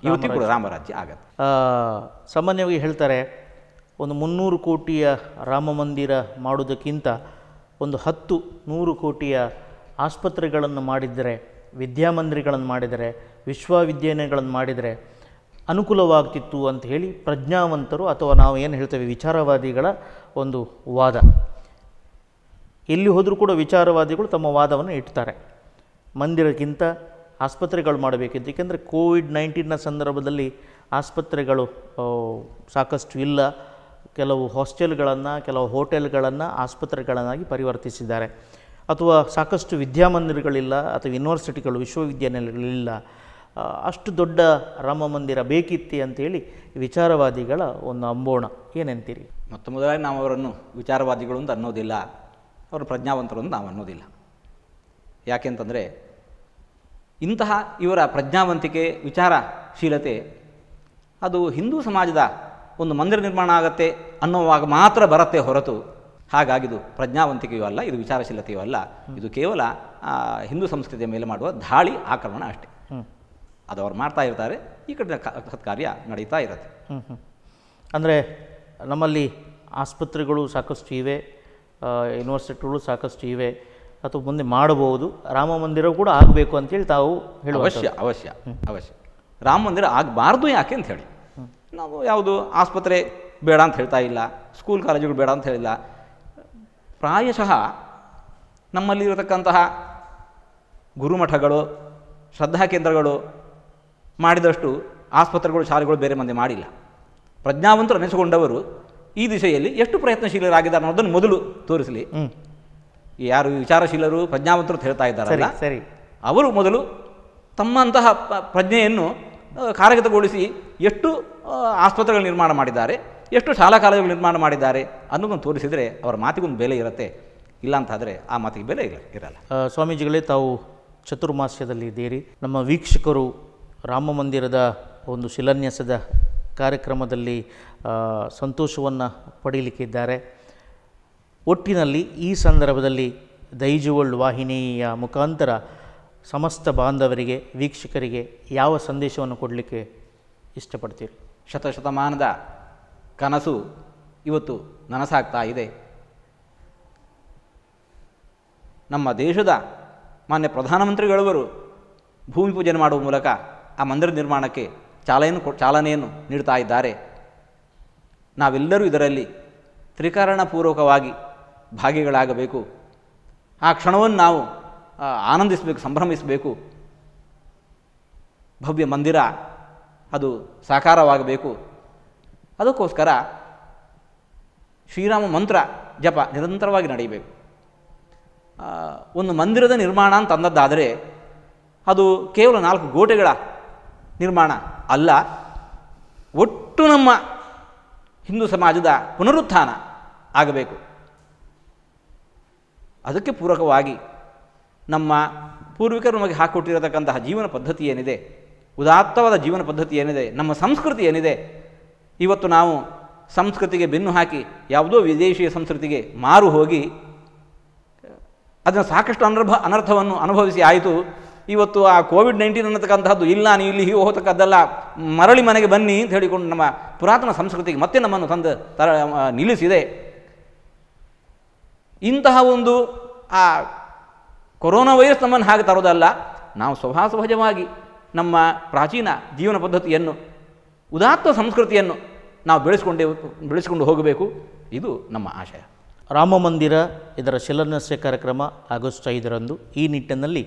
ಇವತ್ತಿಗೂ ಕೂಡ ರಾಮರಾಜ್ಯ ಆಗತ್ತೆ ಸಾಮಾನ್ಯವಾಗಿ ಹೇಳ್ತಾರೆ ಒಂದು ಮುನ್ನೂರು ಕೋಟಿಯ ರಾಮ ಮಂದಿರ ಮಾಡೋದಕ್ಕಿಂತ ಒಂದು ಹತ್ತು ನೂರು ಕೋಟಿಯ ಆಸ್ಪತ್ರೆಗಳನ್ನು ಮಾಡಿದರೆ ವಿದ್ಯಾಮಂದಿರಗಳನ್ನು ಮಾಡಿದರೆ ವಿಶ್ವವಿದ್ಯಾಲಯಗಳನ್ನು ಮಾಡಿದರೆ ಅನುಕೂಲವಾಗ್ತಿತ್ತು ಅಂತ ಹೇಳಿ ಪ್ರಜ್ಞಾವಂತರು ಅಥವಾ ನಾವು ಏನು ಹೇಳ್ತೇವೆ ವಿಚಾರವಾದಿಗಳ ಒಂದು ವಾದ ಎಲ್ಲಿ ಹೋದರೂ ಕೂಡ ವಿಚಾರವಾದಿಗಳು ತಮ್ಮ ವಾದವನ್ನು ಇಡ್ತಾರೆ ಮಂದಿರಕ್ಕಿಂತ ಆಸ್ಪತ್ರೆಗಳು ಮಾಡಬೇಕಿತ್ತು ಏಕೆಂದರೆ ಕೋವಿಡ್ ನೈನ್ಟೀನ್ನ ಸಂದರ್ಭದಲ್ಲಿ ಆಸ್ಪತ್ರೆಗಳು ಸಾಕಷ್ಟು ಇಲ್ಲ ಕೆಲವು ಹಾಸ್ಟೆಲ್ಗಳನ್ನು ಕೆಲವು ಹೋಟೆಲ್ಗಳನ್ನು ಆಸ್ಪತ್ರೆಗಳನ್ನಾಗಿ ಪರಿವರ್ತಿಸಿದ್ದಾರೆ ಅಥವಾ ಸಾಕಷ್ಟು ವಿದ್ಯಾಮಂದಿರಗಳಿಲ್ಲ ಅಥವಾ ಯೂನಿವರ್ಸಿಟಿಗಳು ವಿಶ್ವವಿದ್ಯಾನಿಲಯಗಳಿಲ್ಲ ಅಷ್ಟು ದೊಡ್ಡ ರಾಮ ಮಂದಿರ ಬೇಕಿತ್ತು ಅಂತೇಳಿ ವಿಚಾರವಾದಿಗಳ ಒಂದು ಅಂಬೋಣ ಏನಂತೀರಿ ಮೊತ್ತ ಮೊದಲಾಗಿ ನಾವು ಅವರನ್ನು ವಿಚಾರವಾದಿಗಳು ಅಂತ ಅನ್ನೋದಿಲ್ಲ ಅವರು ಪ್ರಜ್ಞಾವಂತರು ಅಂತ ನಾವು ಅನ್ನೋದಿಲ್ಲ ಯಾಕೆಂತಂದರೆ ಇಂತಹ ಇವರ ಪ್ರಜ್ಞಾವಂತಿಕೆ ವಿಚಾರಶೀಲತೆ ಅದು ಹಿಂದೂ ಸಮಾಜದ ಒಂದು ಮಂದಿರ ನಿರ್ಮಾಣ ಆಗತ್ತೆ ಅನ್ನೋವಾಗ ಮಾತ್ರ ಬರತ್ತೆ ಹೊರತು ಹಾಗಾಗಿದು ಪ್ರಜ್ಞಾವಂತಿಕೆಯೂ ಅಲ್ಲ ಇದು ವಿಚಾರಶೀಲತೆಯೂ ಅಲ್ಲ ಇದು ಕೇವಲ ಹಿಂದೂ ಸಂಸ್ಕೃತಿಯ ಮೇಲೆ ಮಾಡುವ ದಾಳಿ ಆಕ್ರಮಣ ಅಷ್ಟೇ ಅದು ಅವ್ರು ಮಾಡ್ತಾ ಇರ್ತಾರೆ ಈ ಕಡೆ ಕಾರ್ಯ ನಡೀತಾ ಇರುತ್ತೆ ಅಂದರೆ ನಮ್ಮಲ್ಲಿ ಆಸ್ಪತ್ರೆಗಳು ಸಾಕಷ್ಟು ಇವೆ ಯೂನಿವರ್ಸಿಟಿಗಳು ಸಾಕಷ್ಟು ಇವೆ ಅಥವಾ ಮುಂದೆ ಮಾಡಬಹುದು ರಾಮ ಮಂದಿರ ಕೂಡ ಆಗಬೇಕು ಅಂತೇಳಿ ತಾವು ಹೇಳಿ ಅವಶ್ಯ ಅವಶ್ಯ ಅವಶ್ಯ ರಾಮ ಮಂದಿರ ಆಗಬಾರ್ದು ಯಾಕೆ ಅಂತ ಹೇಳಿ ನಾವು ಯಾವುದು ಆಸ್ಪತ್ರೆ ಬೇಡ ಅಂತ ಹೇಳ್ತಾ ಇಲ್ಲ ಸ್ಕೂಲ್ ಕಾಲೇಜುಗಳು ಬೇಡ ಅಂತ ಹೇಳಿಲ್ಲ ಪ್ರಾಯಶಃ ನಮ್ಮಲ್ಲಿರತಕ್ಕಂತಹ ಗುರುಮಠಗಳು ಶ್ರದ್ಧಾ ಕೇಂದ್ರಗಳು ಮಾಡಿದಷ್ಟು ಆಸ್ಪತ್ರೆಗಳು ಶಾಲೆಗಳು ಬೇರೆ ಮಂದಿ ಮಾಡಿಲ್ಲ ಪ್ರಜ್ಞಾವಂತರು ಅನಿಸಿಕೊಂಡವರು ಈ ದಿಶೆಯಲ್ಲಿ ಎಷ್ಟು ಪ್ರಯತ್ನಶೀಲರಾಗಿದ್ದಾರೆ ಅನ್ನೋದನ್ನು ಮೊದಲು ತೋರಿಸಲಿ ಯಾರು ವಿಚಾರಶೀಲರು ಪ್ರಜ್ಞಾವಂತರು ಹೇಳ್ತಾ ಇದ್ದಾರಲ್ಲ ಸರಿ ಅವರು ಮೊದಲು ತಮ್ಮಂತಹ ಪ್ರಜ್ಞೆಯನ್ನು ಕಾರ್ಯಗತಗೊಳಿಸಿ ಎಷ್ಟು ಆಸ್ಪತ್ರೆಗಳು ನಿರ್ಮಾಣ ಮಾಡಿದ್ದಾರೆ ಎಷ್ಟು ಶಾಲಾ ಕಾಲೇಜುಗಳು ನಿರ್ಮಾಣ ಮಾಡಿದ್ದಾರೆ ಅನ್ನೋದನ್ನು ತೋರಿಸಿದರೆ ಅವರ ಮಾತಿಗೊಂದು ಬೆಲೆ ಇರುತ್ತೆ ಇಲ್ಲಾಂತಾದರೆ ಆ ಮಾತಿಗೆ ಬೆಲೆ ಇಲ್ಲ ಇರಲ್ಲ ಸ್ವಾಮೀಜಿಗಳೇ ತಾವು ಚತುರ್ಮಾಸ್ಯದಲ್ಲಿ ಇದ್ದೀರಿ ನಮ್ಮ ವೀಕ್ಷಕರು ರಾಮ ಮಂದಿರದ ಒಂದು ಶಿಲಾನ್ಯಾಸದ ಕಾರ್ಯಕ್ರಮದಲ್ಲಿ ಸಂತೋಷವನ್ನು ಪಡೀಲಿಕ್ಕಿದ್ದಾರೆ ಒಟ್ಟಿನಲ್ಲಿ ಈ ಸಂದರ್ಭದಲ್ಲಿ ದೈಜುವಳ್ ವಾಹಿನಿಯ ಮುಖಾಂತರ ಸಮಸ್ತ ಬಾಂಧವರಿಗೆ ವೀಕ್ಷಕರಿಗೆ ಯಾವ ಸಂದೇಶವನ್ನು ಕೊಡಲಿಕ್ಕೆ ಇಷ್ಟಪಡ್ತೀರಿ ಶತಶತಮಾನದ ಕನಸು ಇವತ್ತು ನನಸಾಗ್ತಾ ಇದೆ ನಮ್ಮ ದೇಶದ ಮಾನ್ಯ ಪ್ರಧಾನಮಂತ್ರಿಗಳವರು ಭೂಮಿ ಪೂಜೆ ಮಾಡುವ ಮೂಲಕ ಆ ಮಂದಿರ ನಿರ್ಮಾಣಕ್ಕೆ ಚಾಲನೆಯನ್ನು ಕೊ ಚಾಲನೆಯನ್ನು ನೀಡ್ತಾ ಇದ್ದಾರೆ ನಾವೆಲ್ಲರೂ ಇದರಲ್ಲಿ ತ್ರಿಕರಣಪೂರ್ವಕವಾಗಿ ಭಾಗಿಗಳಾಗಬೇಕು ಆ ಕ್ಷಣವನ್ನು ನಾವು ಆನಂದಿಸಬೇಕು ಸಂಭ್ರಮಿಸಬೇಕು ಭವ್ಯ ಮಂದಿರ ಅದು ಸಾಕಾರವಾಗಬೇಕು ಅದಕ್ಕೋಸ್ಕರ ಶ್ರೀರಾಮ ಮಂತ್ರ ಜಪ ನಿರಂತರವಾಗಿ ನಡೆಯಬೇಕು ಒಂದು ಮಂದಿರದ ನಿರ್ಮಾಣ ಅಂತಂದದ್ದಾದರೆ ಅದು ಕೇವಲ ನಾಲ್ಕು ಗೋಟೆಗಳ ನಿರ್ಮಾಣ ಅಲ್ಲ ಒಟ್ಟು ನಮ್ಮ ಹಿಂದೂ ಸಮಾಜದ ಪುನರುತ್ಥಾನ ಆಗಬೇಕು ಅದಕ್ಕೆ ಪೂರಕವಾಗಿ ನಮ್ಮ ಪೂರ್ವಿಕರು ನಮಗೆ ಹಾಕಿಕೊಟ್ಟಿರತಕ್ಕಂತಹ ಜೀವನ ಪದ್ಧತಿ ಏನಿದೆ ಉದಾತ್ತವಾದ ಜೀವನ ಪದ್ಧತಿ ಏನಿದೆ ನಮ್ಮ ಸಂಸ್ಕೃತಿ ಏನಿದೆ ಇವತ್ತು ನಾವು ಸಂಸ್ಕೃತಿಗೆ ಬೆನ್ನು ಹಾಕಿ ಯಾವುದೋ ವಿದೇಶಿಯ ಸಂಸ್ಕೃತಿಗೆ ಮಾರು ಹೋಗಿ ಅದನ್ನು ಸಾಕಷ್ಟು ಅನರ್ಭ ಅನರ್ಥವನ್ನು ಅನುಭವಿಸಿ ಆಯಿತು ಇವತ್ತು ಆ ಕೋವಿಡ್ ನೈನ್ಟೀನ್ ಅನ್ನತಕ್ಕಂಥದ್ದು ಇಲ್ಲ ನೀವು ಇಲ್ಲಿ ಹೀಗೆ ಹೋಗತಕ್ಕದ್ದೆಲ್ಲ ಮರಳಿ ಮನೆಗೆ ಬನ್ನಿ ಅಂತ ಹೇಳಿಕೊಂಡು ನಮ್ಮ ಪುರಾತನ ಸಂಸ್ಕೃತಿಗೆ ಮತ್ತೆ ನಮ್ಮನ್ನು ತಂದು ತರ ನಿಲ್ಲಿಸಿದೆ ಇಂತಹ ಒಂದು ಆ ಕೊರೋನಾ ವೈರಸ್ ನಮ್ಮನ್ನು ಹಾಗೆ ತರೋದಲ್ಲ ನಾವು ಸ್ವಭಾವ ಸಹಜವಾಗಿ ನಮ್ಮ ಪ್ರಾಚೀನ ಜೀವನ ಪದ್ಧತಿಯನ್ನು ಉದಾತ್ತ ಸಂಸ್ಕೃತಿಯನ್ನು ನಾವು ಬೆಳೆಸ್ಕೊಂಡೇ ಬೆಳೆಸ್ಕೊಂಡು ಹೋಗಬೇಕು ಇದು ನಮ್ಮ ಆಶಯ ರಾಮ ಮಂದಿರ ಇದರ ಶಿಲಾನ್ಯಾಸ ಕಾರ್ಯಕ್ರಮ ಆಗಸ್ಟ್ ಐದರಂದು ಈ ನಿಟ್ಟಿನಲ್ಲಿ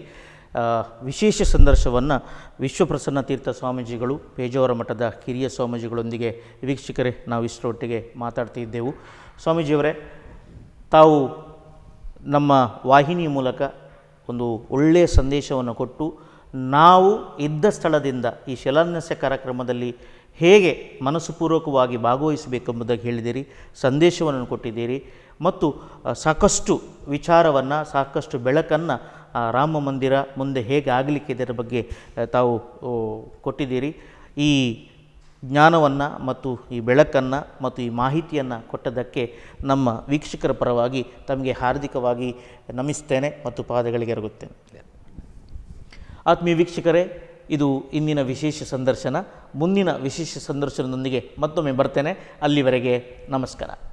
ವಿಶೇಷ ಸಂದರ್ಶವನ್ನು ವಿಶ್ವಪ್ರಸನ್ನ ತೀರ್ಥ ಸ್ವಾಮೀಜಿಗಳು ಪೇಜಾವರ ಮಠದ ಕಿರಿಯ ಸ್ವಾಮೀಜಿಗಳೊಂದಿಗೆ ವೀಕ್ಷಕರೇ ನಾವು ಇಷ್ಟರೊಟ್ಟಿಗೆ ಮಾತಾಡ್ತಿದ್ದೆವು ಸ್ವಾಮೀಜಿಯವರೇ ತಾವು ನಮ್ಮ ವಾಹಿನಿ ಮೂಲಕ ಒಂದು ಒಳ್ಳೆಯ ಸಂದೇಶವನ್ನು ಕೊಟ್ಟು ನಾವು ಇದ್ದ ಸ್ಥಳದಿಂದ ಈ ಶಿಲಾನ್ಯಾಸ ಕಾರ್ಯಕ್ರಮದಲ್ಲಿ ಹೇಗೆ ಮನಸ್ಸುಪೂರ್ವಕವಾಗಿ ಭಾಗವಹಿಸಬೇಕೆಂಬುದಾಗಿ ಹೇಳಿದಿರಿ ಸಂದೇಶವನ್ನು ಕೊಟ್ಟಿದ್ದೀರಿ ಮತ್ತು ಸಾಕಷ್ಟು ವಿಚಾರವನ್ನು ಸಾಕಷ್ಟು ಬೆಳಕನ್ನು ರಾಮ ಮಂದಿರ ಮುಂದೆ ಹೇಗೆ ಆಗಲಿಕ್ಕೆ ಇದರ ಬಗ್ಗೆ ತಾವು ಕೊಟ್ಟಿದ್ದೀರಿ ಈ ಜ್ಞಾನವನ್ನು ಮತ್ತು ಈ ಬೆಳಕನ್ನು ಮತ್ತು ಈ ಮಾಹಿತಿಯನ್ನು ಕೊಟ್ಟದಕ್ಕೆ ನಮ್ಮ ವೀಕ್ಷಕರ ಪರವಾಗಿ ತಮಗೆ ಹಾರ್ದಿಕವಾಗಿ ನಮಿಸ್ತೇನೆ ಮತ್ತು ಪಾದಗಳಿಗೆ ಎರಗುತ್ತೇನೆ ಆತ್ಮೀಯ ವೀಕ್ಷಕರೇ ಇದು ಇಂದಿನ ವಿಶೇಷ ಸಂದರ್ಶನ ಮುಂದಿನ ವಿಶೇಷ ಸಂದರ್ಶನದೊಂದಿಗೆ ಮತ್ತೊಮ್ಮೆ ಬರ್ತೇನೆ ಅಲ್ಲಿವರೆಗೆ ನಮಸ್ಕಾರ